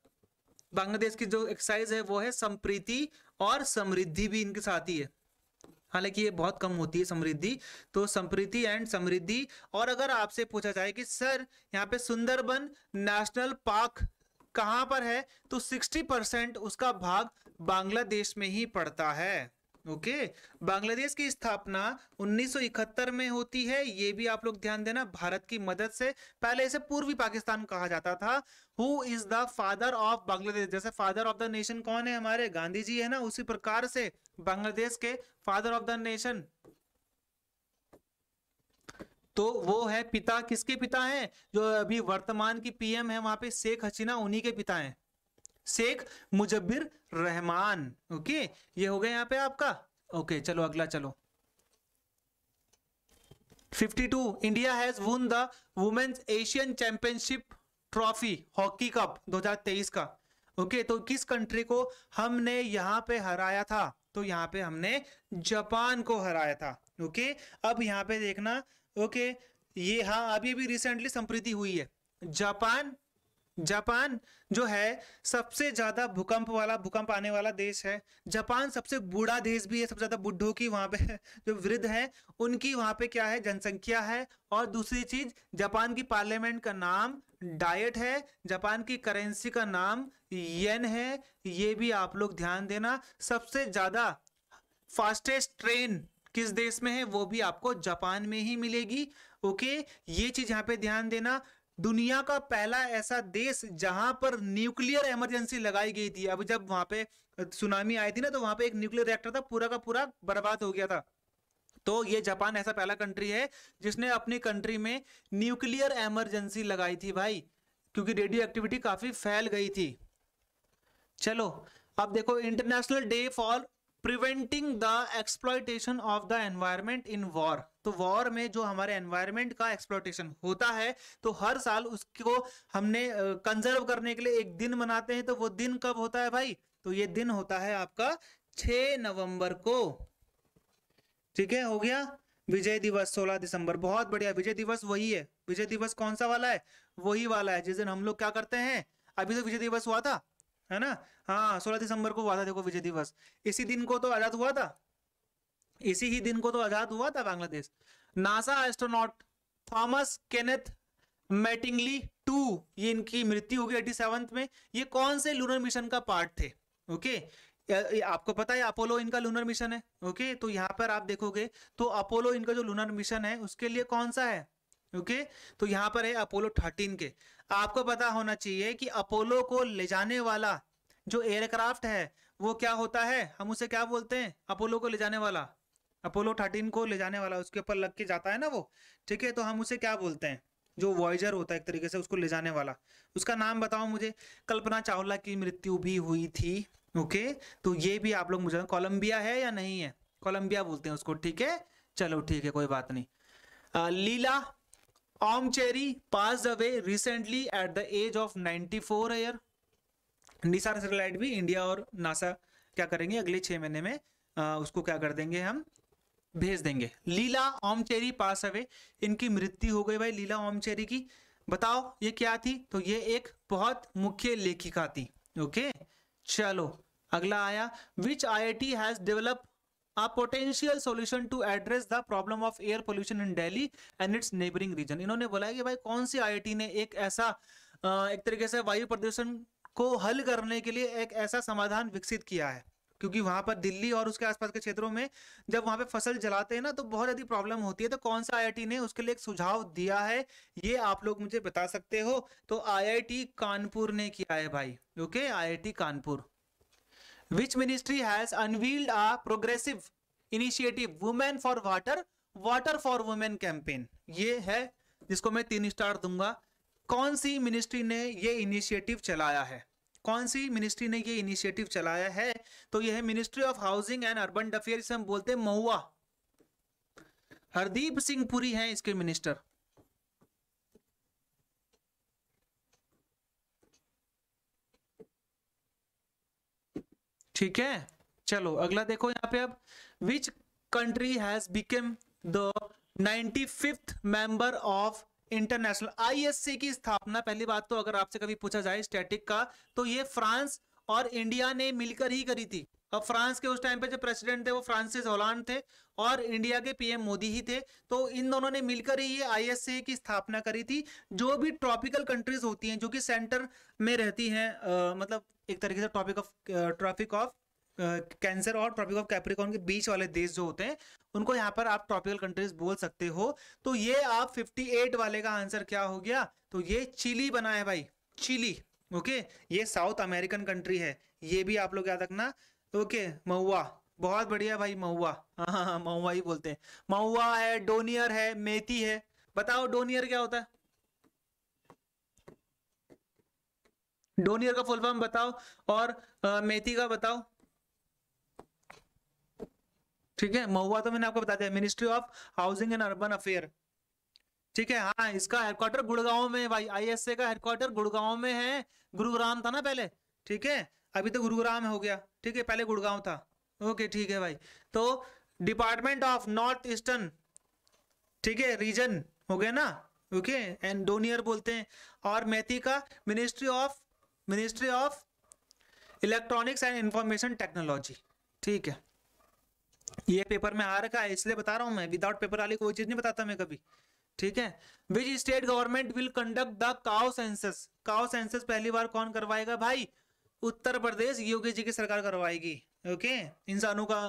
बांग्लादेश की जो एक्सरसाइज है वो है संप्रीति और समृद्धि भी इनके साथ ही है हालांकि ये बहुत कम होती है समृद्धि तो संप्रीति एंड समृद्धि और अगर आपसे पूछा जाए कि सर यहाँ पे सुंदरबन नेशनल पार्क कहाँ पर है तो 60 परसेंट उसका भाग बांग्लादेश में ही पड़ता है ओके बांग्लादेश की स्थापना 1971 में होती है ये भी आप लोग ध्यान देना भारत की मदद से पहले इसे पूर्वी पाकिस्तान कहा जाता था who is the father of Bangladesh जैसे फादर ऑफ द नेशन कौन है हमारे गांधी जी है ना उसी प्रकार से बांग्लादेश के फादर ऑफ द नेशन तो वो है पिता किसके पिता हैं जो अभी वर्तमान की पीएम है वहां पे शेख हसीना उन्हीं के पिता हैं शेख मुजब्बिर रहमान ओके ये हो गया यहाँ पे आपका ओके चलो अगला चलो 52 India has won the women's Asian championship trophy hockey cup 2023 का ओके okay, तो किस कंट्री को हमने यहाँ पे हराया था तो यहाँ पे हमने जापान को हराया था ओके okay? अब यहाँ पे देखना ओके okay, ये हाँ अभी भी रिसेंटली संप्रीति हुई है जापान जापान जो है सबसे ज्यादा भूकंप वाला भूकंप आने वाला देश है जापान सबसे बूढ़ा देश भी है सबसे ज्यादा बुढ़ों की वहां पे जो वृद्ध है उनकी वहां पे क्या है जनसंख्या है और दूसरी चीज जापान की पार्लियामेंट का नाम डायट है जापान की करेंसी का नाम येन है ये भी आप लोग ध्यान देना सबसे ज्यादा फास्टेस्ट ट्रेन किस देश में है वो भी आपको जापान में ही मिलेगी ओके ये चीज यहाँ पे ध्यान देना दुनिया का पहला ऐसा देश जहां पर न्यूक्लियर इमरजेंसी लगाई गई थी अब जब वहां पे सुनामी आई थी ना तो वहां पे एक न्यूक्लियर रिएक्टर था पूरा का पूरा बर्बाद हो गया था तो ये जापान ऐसा पहला कंट्री है जिसने अपनी कंट्री में न्यूक्लियर इमरजेंसी लगाई थी भाई क्योंकि रेडियो एक्टिविटी काफी फैल गई थी चलो अब देखो international day for preventing the exploitation of the environment in war तो वॉर में जो हमारे एनवायरमेंट का एक्सप्लॉयटेशन होता है तो हर साल उसको हमने कंजर्व करने के लिए एक दिन मनाते हैं तो वो दिन कब होता है भाई तो ये दिन होता है आपका 6 नवंबर को ठीक है हो गया विजय दिवस 16 दिसंबर बहुत बढ़िया विजय दिवस वही है विजय दिवस कौन सा वाला है वही वाला है जिस दिन हम लोग क्या करते हैं अभी तो विजय दिवस हुआ था है ना हाँ सोलह दिसंबर को हुआ था देखो विजय दिवस इसी दिन को तो आजाद हुआ था इसी ही दिन को तो आजाद हुआ था Bangladesh NASA astronaut Thomas Kenneth Mattingly two ये इनकी मृत्यु होगी एटी सेवंथ में ये कौन से लूनर मिशन का पार्ट थे ओके आपको पता है अपोलो इनका लूनर मिशन है ओके तो यहाँ पर आप देखोगे तो अपोलो इनका जो लूनर मिशन है उसके लिए कौन सा है ओके तो यहाँ पर है अपोलो थर्टीन के आपको पता होना चाहिए कि अपोलो को ले जाने वाला जो एयरक्राफ्ट है वो क्या होता है हम उसे क्या बोलते हैं अपोलो को ले जाने वाला अपोलो थर्टीन को ले जाने वाला उसके ऊपर लग के जाता है ना वो ठीक है तो हम उसे क्या बोलते हैं जो वॉयजर होता है एक तरीके से उसको ले जाने वाला उसका नाम बताओ मुझे कल्पना चावला की मृत्यु भी हुई थी ओके तो ये भी आप लोग मुझे कोलंबिया है या नहीं है कोलंबिया बोलते हैं उसको ठीक है चलो ठीक है कोई बात नहीं आ, लीला Om Cherry passed away recently at the age of 94 year NISAR satellite भी इंडिया और नासा क्या करेंगे अगले छह महीने में आ, उसको क्या कर देंगे हम भेज देंगे लीला ओमचेरी पास अवे इनकी मृत्यु हो गई भाई लीला ओमचेरी की बताओ ये क्या थी तो ये एक बहुत मुख्य लेखिका थी ओके चलो अगला आया which I I T has develop a potential solution to address the problem of air pollution in Delhi and its neighboring region इन्होंने बोला है कि भाई कौन सी आईआईटी ने एक ऐसा एक तरीके से वायु प्रदूषण को हल करने के लिए एक ऐसा समाधान विकसित किया है क्योंकि वहां पर दिल्ली और उसके आसपास के क्षेत्रों में जब वहां पे फसल जलाते हैं ना तो बहुत ज्यादा प्रॉब्लम होती है तो कौन सा आईआईटी ने उसके लिए एक सुझाव दिया है ये आप लोग मुझे बता सकते हो तो आईआईटी कानपुर ने किया है भाई okay IIT Kanpur which ministry has unveiled a progressive initiative women for water water for women campaign ये है जिसको मैं तीन स्टार दूंगा कौन सी मिनिस्ट्री ने ये इनिशिएटिव चलाया है कौन सी मिनिस्ट्री ने ये इनिशिएटिव चलाया है तो यह है ministry of housing and urban affair हम बोलते हैं महुआ हरदीप सिंह पुरी हैं इसके मिनिस्टर ठीक है चलो अगला देखो यहाँ पे अब which country has become the ninety fifth member of international ISC की स्थापना पहली बात तो अगर आपसे कभी पूछा जाए स्टैटिक का तो ये फ्रांस और इंडिया ने मिलकर ही करी थी अब फ्रांस के उस टाइम पे जो प्रेसिडेंट थे वो फ्रांसिस होलांड थे और इंडिया के पीएम मोदी ही थे तो इन दोनों ने मिलकर ही ये आईएसए की स्थापना करी थी जो भी ट्रॉपिकल कंट्रीज होती हैं जो कि सेंटर में रहती हैं मतलब एक तरीके से tropic of tropic of cancer और ट्रॉपिक ऑफ कैप्रिकॉन के बीच वाले देश जो होते हैं उनको यहाँ पर आप ट्रॉपिकल कंट्रीज बोल सकते हो तो ये आप 58 वाले का आंसर क्या हो गया तो ये चिली बना है भाई चिली ओके ये साउथ अमेरिकन कंट्री है ये भी आप लोग याद रखना ओके महुआ बहुत बढ़िया भाई महुआ हाँ, हाँ हाँ महुआ ही बोलते हैं महुआ है डोनियर है मेथी है बताओ डोनियर क्या होता है डोनियर का फुल फॉर्म बताओ और आ, मेथी का बताओ ठीक है महुआ तो मैंने आपको बता दिया ministry of housing and urban affair ठीक है हाँ इसका हेडक्वार्टर गुड़गांव में भाई आईएसए का हेडक्वार्टर गुड़गांव में है गुरुग्राम था ना पहले ठीक है अभी तो गुरुग्राम हो गया ठीक है पहले गुड़गांव था ओके ठीक है भाई तो डिपार्टमेंट ऑफ नॉर्थ ईस्टर्न ठीक है रीजन हो गया ना ओके एंड डोनियर बोलते हैं और मेथी का ministry of ministry of electronics and information technology ठीक है ये पेपर में आ रखा है इसलिए बता रहा हूं मैं विदाउट पेपर वाली कोई चीज नहीं बताता मैं कभी ठीक है which state government will conduct the cow census cow census पहली बार कौन करवाएगा भाई उत्तर प्रदेश योगी जी की सरकार करवाएगी ओके इंसानों का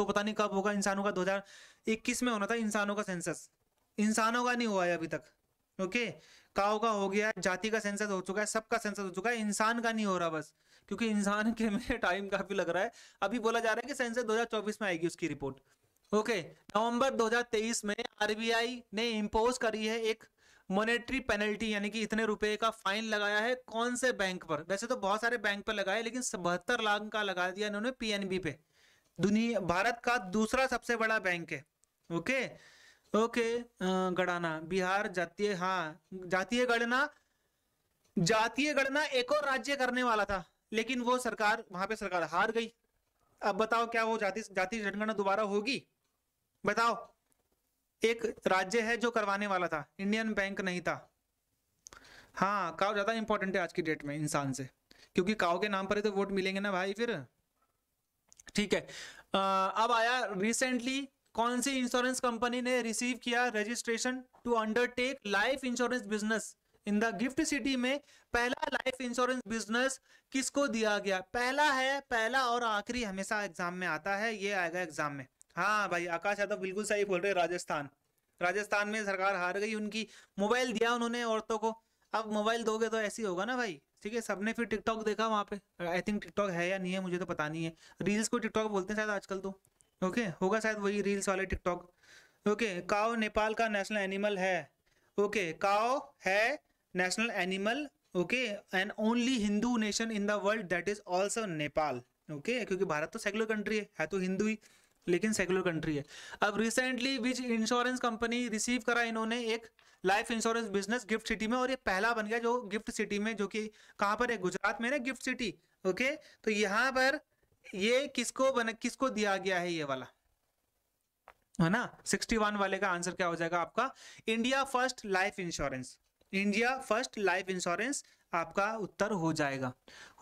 तो पता नहीं कब होगा इंसानों का 2021 में होना था इंसानों का सेंसस इंसानों का नहीं हुआ है अभी तक ओके काओ का हो गया जाति का सेंसस हो चुका है सबका सेंसस हो चुका है इंसान का नहीं हो रहा बस क्योंकि इंसान के में टाइम काफी लग रहा है अभी बोला जा रहा है कि सेंसस 2024 में आएगी उसकी रिपोर्ट ओके नवंबर 2023 में आरबीआई ने इम्पोज करी है एक मॉनेटरी पेनल्टी यानी कि इतने रुपए का फाइन लगाया है कौन से बैंक पर वैसे तो बहुत सारे बैंक पर लगाए लेकिन बहत्तर लाख का लगा दिया इन्होंने पीएनबी पे दुनिया भारत का दूसरा सबसे बड़ा बैंक है ओके okay? ओके गणना बिहार जातीय हाँ जातीय गणना जातीय गणना एक और राज्य करने वाला था लेकिन वो सरकार वहां पे सरकार हार गई अब बताओ क्या वो जाति जाति जनगणना दोबारा होगी बताओ एक राज्य है जो करवाने वाला था इंडियन बैंक नहीं था हाँ काव ज्यादा इंपॉर्टेंट है आज की डेट में इंसान से क्योंकि काव के नाम पर ही तो वोट मिलेंगे ना भाई फिर ठीक है आ, अब आया रिसेंटली कौन सी इंश्योरेंस कंपनी ने रिसीव किया registration to undertake life insurance business in the GIFT city में पहला लाइफ इंश्योरेंस बिजनेस किसको दिया गया पहला है पहला और आखिरी हमेशा एग्जाम में आता है ये आएगा एग्जाम में हाँ भाई आकाश यादव बिल्कुल सही बोल रहे राजस्थान राजस्थान में सरकार हार गई उनकी मोबाइल दिया उन्होंने औरतों को अब मोबाइल दोगे तो ऐसी होगा ना भाई ठीक है सबने फिर टिकटॉक देखा वहाँ पे आई थिंक टिकटॉक है या नहीं है मुझे तो पता नहीं है रील्स को टिकटॉक बोलते हैं शायद आजकल तो ओके होगा शायद वही रील्स वाले टिकटॉक ओके काओ नेपाल का नेशनल एनिमल है ओके काओ है national animal okay and only Hindu nation in the world that is also Nepal okay क्योंकि भारत तो सेकुलर कंट्री है, है तो हिंदू ही लेकिन सेकुलर कंट्री है अब recently which insurance company receive करा इन्होंने एक life insurance business GIFT city में और ये पहला बन गया जो गिफ्ट सिटी में जो कि कहाँ पर है गुजरात में ना गिफ्ट सिटी ओके तो यहाँ पर ये किसको बन किसको दिया गया है ये वाला है ना 61 वाले का आंसर क्या हो जाएगा आपका India first life insurance India first life insurance आपका उत्तर हो जाएगा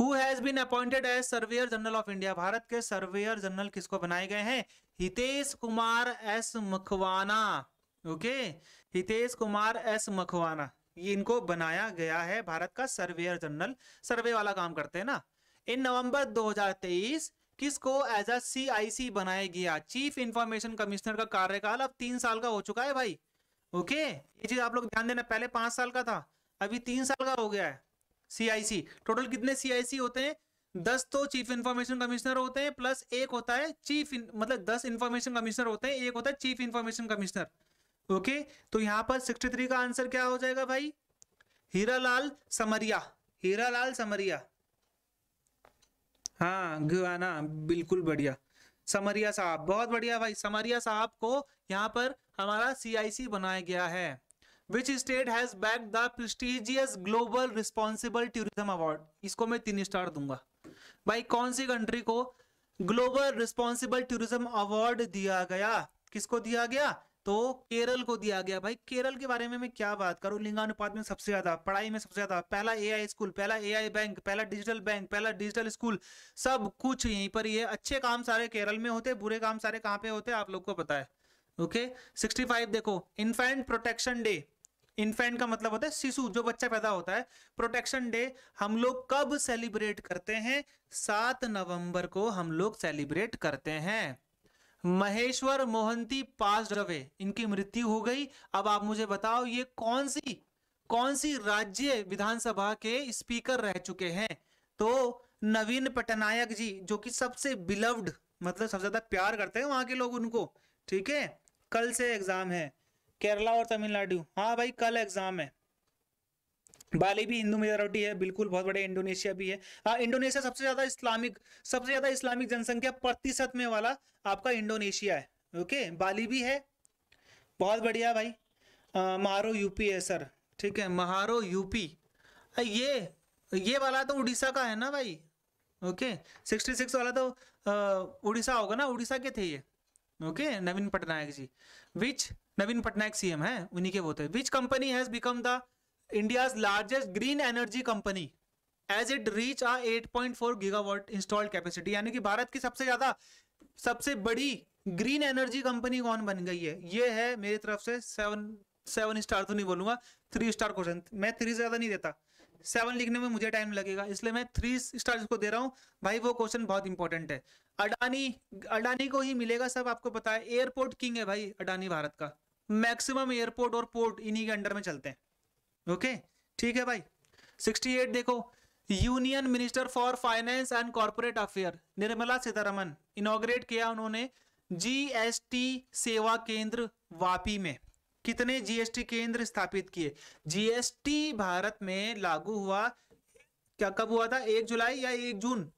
who has been appointed as surveyor general of India Bharat के सर्वेयर जनरल किसको बनाए गए हैं Hitesh Kumar S Makwana okay Hitesh Kumar S Makwana ये इनको बनाया गया है भारत का सर्वेयर जनरल सर्वे वाला काम करते हैं ना इन नवंबर 2023 किसको एज अ सीआईसी बनाया गया चीफ इंफॉर्मेशन कमिश्नर का कार्यकाल अब तीन साल का हो चुका है भाई ओके ये चीज आप लोग ध्यान देना पहले पांच साल का था अभी तीन साल का हो गया है सीआईसी टोटल कितने सीआईसी होते हैं दस तो चीफ इंफॉर्मेशन कमिश्नर होते हैं प्लस एक होता है चीफ इन, मतलब दस इंफॉर्मेशन कमिश्नर होते हैं एक होता है चीफ इंफॉर्मेशन कमिश्नर ओके तो यहाँ पर सिक्सटी का आंसर क्या हो जाएगा भाई हीरा लाल समरिया हीरा लाल समरिया हाँ गुआना बिल्कुल बढ़िया समरिया साहब बहुत बढ़िया भाई समरिया साहब को यहाँ पर हमारा सीआईसी बनाया गया है which state has back the prestigious global responsible tourism award इसको मैं तीन स्टार दूंगा भाई कौन सी कंट्री को ग्लोबल रिस्पॉन्सिबल टूरिज्म अवार्ड दिया गया किसको दिया गया तो केरल को दिया गया भाई केरल के बारे में मैं क्या बात करूं लिंगानुपात में सबसे ज्यादा पढ़ाई में सबसे ज्यादा पहला एआई स्कूल पहला एआई बैंक पहला डिजिटल बैंक पहला डिजिटल स्कूल सब कुछ यहीं पर ही है अच्छे काम सारे केरल में होते बुरे काम सारे कहाँ पे होते आप लोग को पता है ओके सिक्सटी फाइव देखो इन्फेंट प्रोटेक्शन डे इन्फेंट का मतलब होता है शिशु जो बच्चा पैदा होता है प्रोटेक्शन डे हम लोग कब सेलिब्रेट करते हैं सात नवंबर को हम लोग सेलिब्रेट करते हैं महेश्वर मोहंती पास रवे इनकी मृत्यु हो गई अब आप मुझे बताओ ये कौन सी कौन सी राज्य विधानसभा के स्पीकर रह चुके हैं तो नवीन पटनायक जी जो कि सबसे बिलव्ड मतलब सबसे ज्यादा प्यार करते हैं वहां के लोग उनको ठीक है कल से एग्जाम है केरला और तमिलनाडु हाँ भाई कल एग्जाम है बाली भी हिंदू मेजोरिटी है बिल्कुल बहुत बड़े इंडोनेशिया भी है आ, हाँ, इंडोनेशिया सबसे ज्यादा इस्लामिक सबसे ज्यादा इस्लामिक जनसंख्या प्रतिशत में वाला आपका इंडोनेशिया है ओके बाली भी है बहुत बढ़िया भाई महारो यूपी है सर ठीक है महारो यूपी आ, ये ये वाला तो उड़ीसा का है ना भाई ओके सिक्सटी सिक्स वाला तो उड़ीसा होगा ना उड़ीसा के थे ये okay Naveen Patnaik ji which Naveen Patnaik CM है उन्हीं के वो थे which company has become the India's largest green energy company as it reach a 8.4 gigawatt installed capacity यानी कि भारत की सबसे ज्यादा सबसे बड़ी ग्रीन एनर्जी कंपनी कौन बन गई है ये है मेरी तरफ से सेवन सेवन स्टार तो नहीं बोलूंगा थ्री स्टार क्वेश्चन मैं थ्री से ज्यादा नहीं देता सेवन लिखने में मुझे टाइम लगेगा इसलिए मैं थ्री स्टार जिसको दे रहा हूँ भाई वो क्वेश्चन बहुत इंपॉर्टेंट है अडानी अडानी को ही मिलेगा सब आपको पता है एयरपोर्ट किंग है भाई अडानी भारत का मैक्सिमम एयरपोर्ट और पोर्ट इन्हीं के अंडर में चलते हैं ओके ठीक है भाई 68 देखो union minister for finance and corporate affair Nirmala Sitharaman inaugurate किया उन्होंने जीएसटी सेवा केंद्र वापी में कितने जीएसटी केंद्र स्थापित किए जीएसटी भारत में लागू हुआ क्या कब हुआ था एक जुलाई या एक जून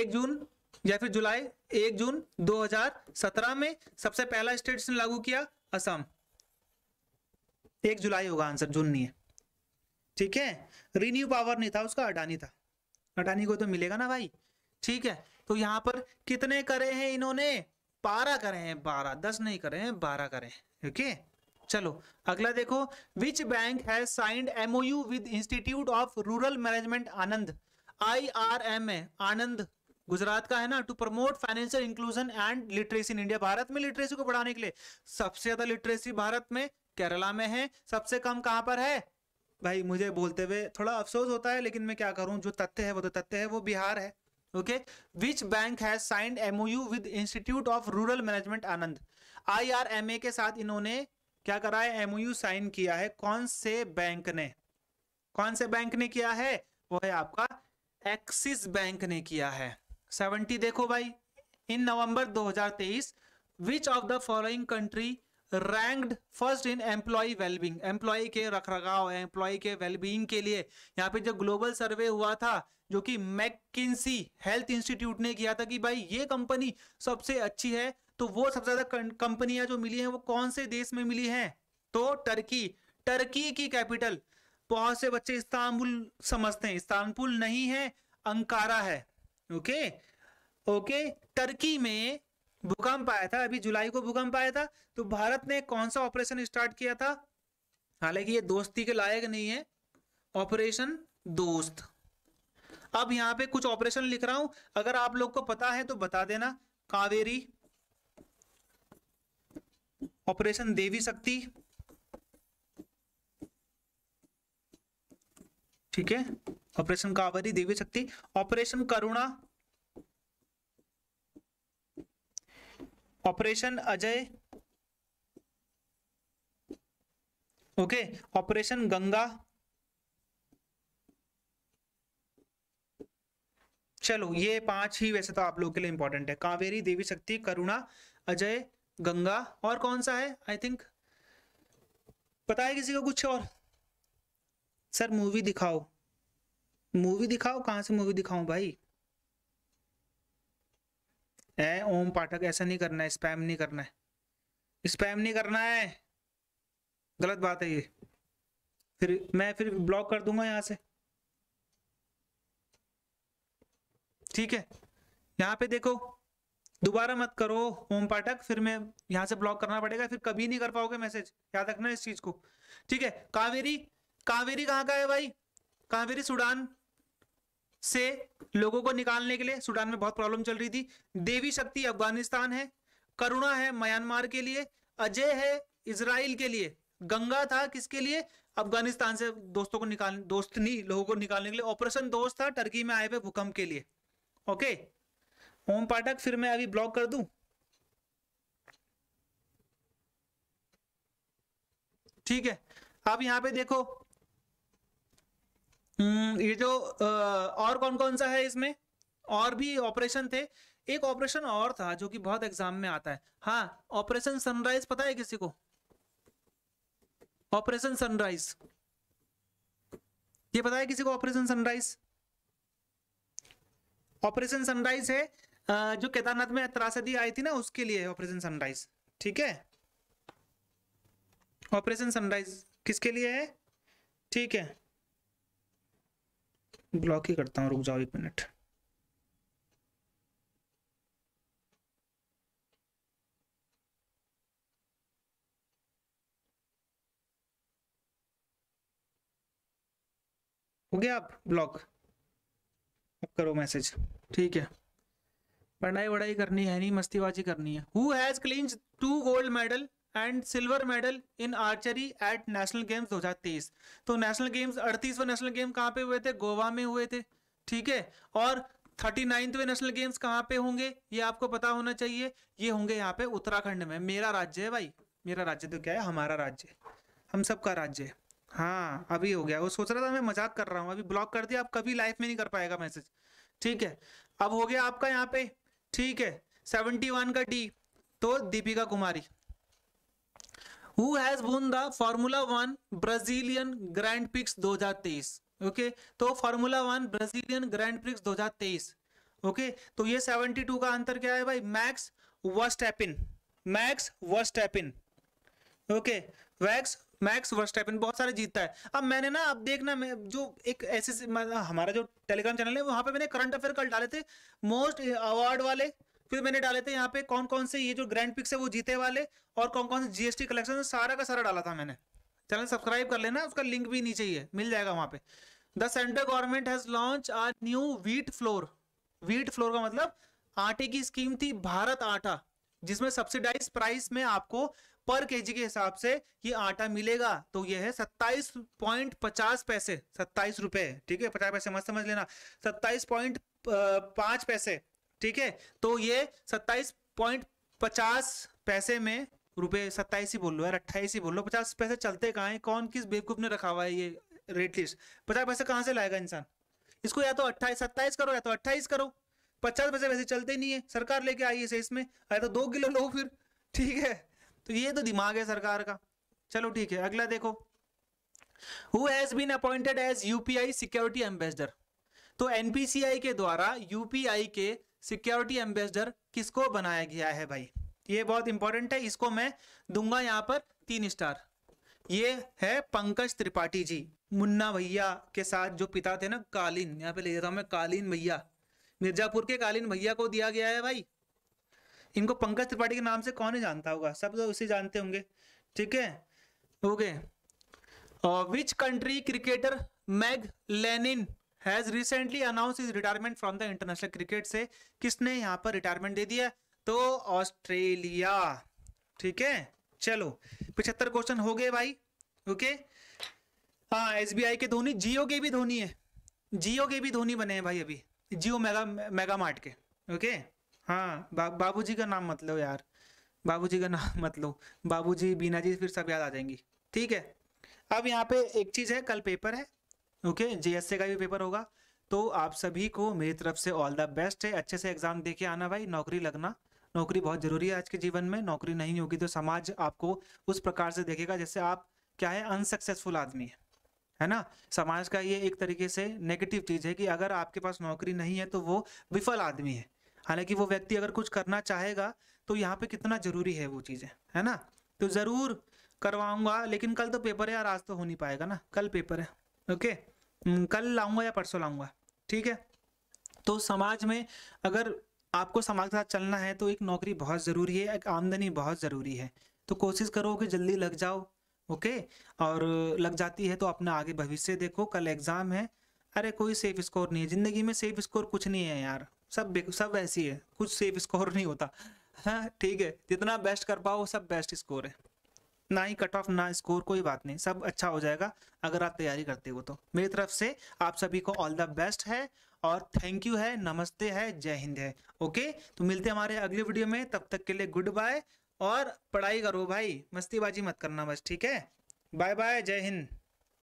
एक जून या फिर जुलाई एक जून 2017 में सबसे पहला स्टेट लागू किया असम एक जुलाई होगा आंसर जून नहीं है ठीक है रिन्यू पावर नहीं था उसका अडानी था अडानी को तो मिलेगा ना भाई ठीक है तो यहाँ पर कितने करे हैं इन्होंने बारह करे हैं बारह दस नहीं करे हैं बारह करे हैं ओके चलो अगला देखो विच बैंक है signed MOU with institute of rural management Anand I R M A Anand Gujarat का है ना to promote financial inclusion and literacy in India Bharat में लिटरेसी को बढ़ाने के लिए सबसे ज्यादा लिटरेसी भारत में केरला में है सबसे कम कहाँ पर है भाई मुझे बोलते हुए थोड़ा अफसोस होता है लेकिन मैं क्या करूँ जो तथ्य है वो तो तथ्य है वो बिहार है okay which bank has signed MOU with institute of rural management Anand IRMA के साथ इन्होंने क्या करा है एमओयू साइन किया है कौन से बैंक ने कौन से बैंक ने किया है वो है आपका एक्सिस बैंक ने किया है सेवेंटी देखो भाई in November 2023 which of the following country ranked first in employ wellbeing employ के रखाव एम्प्लॉय के वेलबींग के लिए यहाँ पे जब ग्लोबल सर्वे हुआ था जो कि मैकिनसी हेल्थ इंस्टीट्यूट ने किया था कि भाई ये कंपनी सबसे अच्छी है तो वो सबसे ज्यादा कंपनियां जो मिली हैं वो कौन से देश में मिली हैं तो टर्की टर्की की कैपिटल बहुत से बच्चे इस्तांबुल समझते हैं इस्तांबुल नहीं है अंकारा है ओके ओके टर्की में भूकंप आया था अभी जुलाई को भूकंप आया था तो भारत ने कौन सा ऑपरेशन स्टार्ट किया था हालांकि ये दोस्ती के लायक नहीं है ऑपरेशन दोस्त अब यहां पे कुछ ऑपरेशन लिख रहा हूं अगर आप लोग को पता है तो बता देना कावेरी ऑपरेशन देवी शक्ति ठीक है operation Kaveri Devi Shakti operation Karuna operation Ajay okay operation Ganga चलो ये पांच ही वैसे तो आप लोग के लिए इंपॉर्टेंट है कावेरी देवी शक्ति करुणा अजय गंगा और कौन सा है आई थिंक पता है किसी को कुछ और सर मूवी दिखाओ मूवी दिखाओ कहां से मूवी दिखाऊं भाई ए ओम पाठक ऐसा नहीं करना है स्पैम नहीं करना है स्पैम नहीं करना है गलत बात है ये फिर मैं फिर ब्लॉक कर दूंगा यहाँ से ठीक है यहाँ पे देखो दोबारा मत करो ओम पाठक फिर मैं यहाँ से ब्लॉक करना पड़ेगा फिर कभी नहीं कर पाओगे मैसेज याद रखना इस चीज को ठीक है कावेरी कावेरी कहाँ का है भाई कावेरी सुडान से लोगों को निकालने के लिए सूडान में बहुत प्रॉब्लम चल रही थी देवी शक्ति अफगानिस्तान है करुणा है म्यांमार के लिए अजय है इसराइल के लिए गंगा था किसके लिए अफगानिस्तान से दोस्तों को निकाल दोस्त नहीं लोगों को निकालने के लिए ऑपरेशन दोस्त था टर्की में आए हुए भूकंप के लिए ओके ओम पाठक फिर मैं अभी ब्लॉक कर दू ठीक है आप यहां पे देखो हम्म, ये जो और कौन कौन सा है इसमें और भी ऑपरेशन थे एक ऑपरेशन और था जो कि बहुत एग्जाम में आता है हाँ ऑपरेशन सनराइज पता है किसी को ऑपरेशन सनराइज ये पता है किसी को ऑपरेशन सनराइज ऑपरेशन सनराइज है जो केदारनाथ में त्रासदी आई थी ना उसके लिए ऑपरेशन सनराइज ठीक है ऑपरेशन सनराइज किसके लिए है ठीक है ब्लॉक ही करता हूँ रुक जाओ एक मिनट हो गया आप ब्लॉक अब करो मैसेज ठीक है पढ़ाई वढ़ाई करनी है नहीं मस्तीबाजी करनी है who has clinch two gold medal and silver medal in archery at national games 2023 तो नेशनल गेम्स अड़तीसवें नेशनल गेम कहाँ पे हुए थे गोवा में हुए थे ठीक है और थर्टी नाइन्थवे नेशनल गेम्स कहाँ पे होंगे ये आपको पता होना चाहिए ये होंगे यहाँ पे उत्तराखंड में मेरा राज्य है भाई मेरा राज्य तो क्या है हमारा राज्य हम सबका राज्य है हाँ अभी हो गया वो सोच रहा था मैं मजाक कर रहा हूँ अभी ब्लॉक कर दिया आप कभी लाइफ में नहीं कर पाएगा मैसेज ठीक है अब हो गया आपका यहाँ पे ठीक है सेवेंटी वन का डी तो Deepika Kumari who's has won the formula one Brazilian grand prix 2023 okay तो formula one Brazilian grand prix 2023 okay तो ये 72 का आंसर क्या है भाई Max Verstappen Max Verstappen okay वैक्स मैक्स वर्स्टैपिन बहुत सारे जीतता है अब मैंने ना अब देखना मैं जो एक ऐसे मतलब हमारा जो टेलीग्राम चैनल है वहां पे मैंने करंट अफेयर कल डाले थे मोस्ट अवार्ड वाले फिर मैंने डाले थे यहाँ पे कौन कौन से ये जो ग्रैंड पिक्स है वो जीते वाले और कौन कौन से जीएसटी कलेक्शन सारा का सारा डाला था मैंने चैनल सब्सक्राइब कर लेना उसका लिंक भी नीचे ही है मिल जाएगा वहां पे the central government has launch a new wheat flour wheat flour का मतलब आटे की स्कीम थी भारत आटा जिसमें सब्सिडाइज प्राइस में आपको पर केजी के हिसाब से ये आटा मिलेगा तो ये है सत्ताईस पॉइंट पचास पैसे सत्ताईस रुपए ठीक है पचास पैसे मत समझ लेना सत्ताईस पॉइंट पांच पैसे ठीक है तो ये सत्ताईस पॉइंट पचास पैसे में रुपए सत्ताईस ही बोल लो यार अट्ठाईस ही बोल लो पचास पैसे चलते कहाँ हैं कौन किस बेवकूफ ने रखा हुआ है ये रेट लिस्ट पचास पैसे कहाँ से लाएगा इंसान इसको या तो अट्ठाईस सत्ताईस करो या तो अट्ठाईस करो पचास पैसे वैसे चलते नहीं है सरकार लेके आई है इसमें अरे तो दो किलो लो फिर ठीक है तो ये तो दिमाग है सरकार का चलो ठीक है अगला देखो who has been appointed as UPI security ambassador तो एनपीसीआई के द्वारा यूपीआई के सिक्योरिटी एम्बेसडर किसको बनाया गया है भाई ये बहुत इंपॉर्टेंट है इसको मैं दूंगा यहाँ पर तीन स्टार ये है पंकज त्रिपाठी जी मुन्ना भैया के साथ जो पिता थे ना कालीन यहाँ पे ले जाता हूँ मैं कालीन भैया मिर्जापुर के कालीन भैया को दिया गया है भाई इनको पंकज त्रिपाठी के नाम से कौन ही जानता होगा सब तो उसे जानते होंगे ठीक है okay which country cricketer Meg Lanning has recently announce his retirement from the international cricket से किसने यहाँ पर रिटायरमेंट दे दिया तो ऑस्ट्रेलिया ठीक है चलो पिछहत्तर क्वेश्चन हो गए भाई ओके हाँ एस के धोनी जियो के भी धोनी है जियो के भी धोनी बने हैं भाई अभी जियो मेगा मेगा मार्ट के ओके हाँ बा, जी का नाम मत लो यार जी का नाम मत लो जी बीना जी फिर सब याद आ जाएंगी ठीक है अब यहाँ पे एक चीज़ है कल पेपर है ओके जीएसए का भी पेपर होगा तो आप सभी को मेरी तरफ से ऑल द बेस्ट है अच्छे से एग्जाम दे के आना भाई नौकरी लगना नौकरी बहुत जरूरी है आज के जीवन में नौकरी नहीं होगी तो समाज आपको उस प्रकार से देखेगा जैसे आप क्या है अनसक्सेसफुल आदमी है है ना समाज का ये एक तरीके से नेगेटिव चीज है कि अगर आपके पास नौकरी नहीं है तो वो विफल आदमी है हालांकि वो व्यक्ति अगर कुछ करना चाहेगा तो यहाँ पे कितना जरूरी है वो चीजें है ना तो जरूर करवाऊंगा लेकिन कल तो पेपर है यार आज तो हो नहीं पाएगा ना कल पेपर है ओके हम्म, कल लाऊंगा या परसों लाऊंगा ठीक है तो समाज में अगर आपको समाज के साथ चलना है तो एक नौकरी बहुत ज़रूरी है एक आमदनी बहुत ज़रूरी है तो कोशिश करो कि जल्दी लग जाओ ओके और लग जाती है तो अपना आगे भविष्य देखो कल एग्ज़ाम है अरे कोई सेफ स्कोर नहीं है ज़िंदगी में सेफ स्कोर कुछ नहीं है यार सब सब ऐसी है कुछ सेफ स्कोर नहीं होता हाँ ठीक है जितना बेस्ट कर पाओ सब बेस्ट स्कोर है ना ही कट ऑफ ना स्कोर कोई बात नहीं सब अच्छा हो जाएगा अगर आप तैयारी करते हो तो मेरी तरफ से आप सभी को ऑल द बेस्ट है और थैंक यू है नमस्ते है जय हिंद है ओके तो मिलते हैं हमारे अगले वीडियो में तब तक के लिए गुड बाय और पढ़ाई करो भाई मस्तीबाजी मत करना बस ठीक है बाय बाय जय हिंद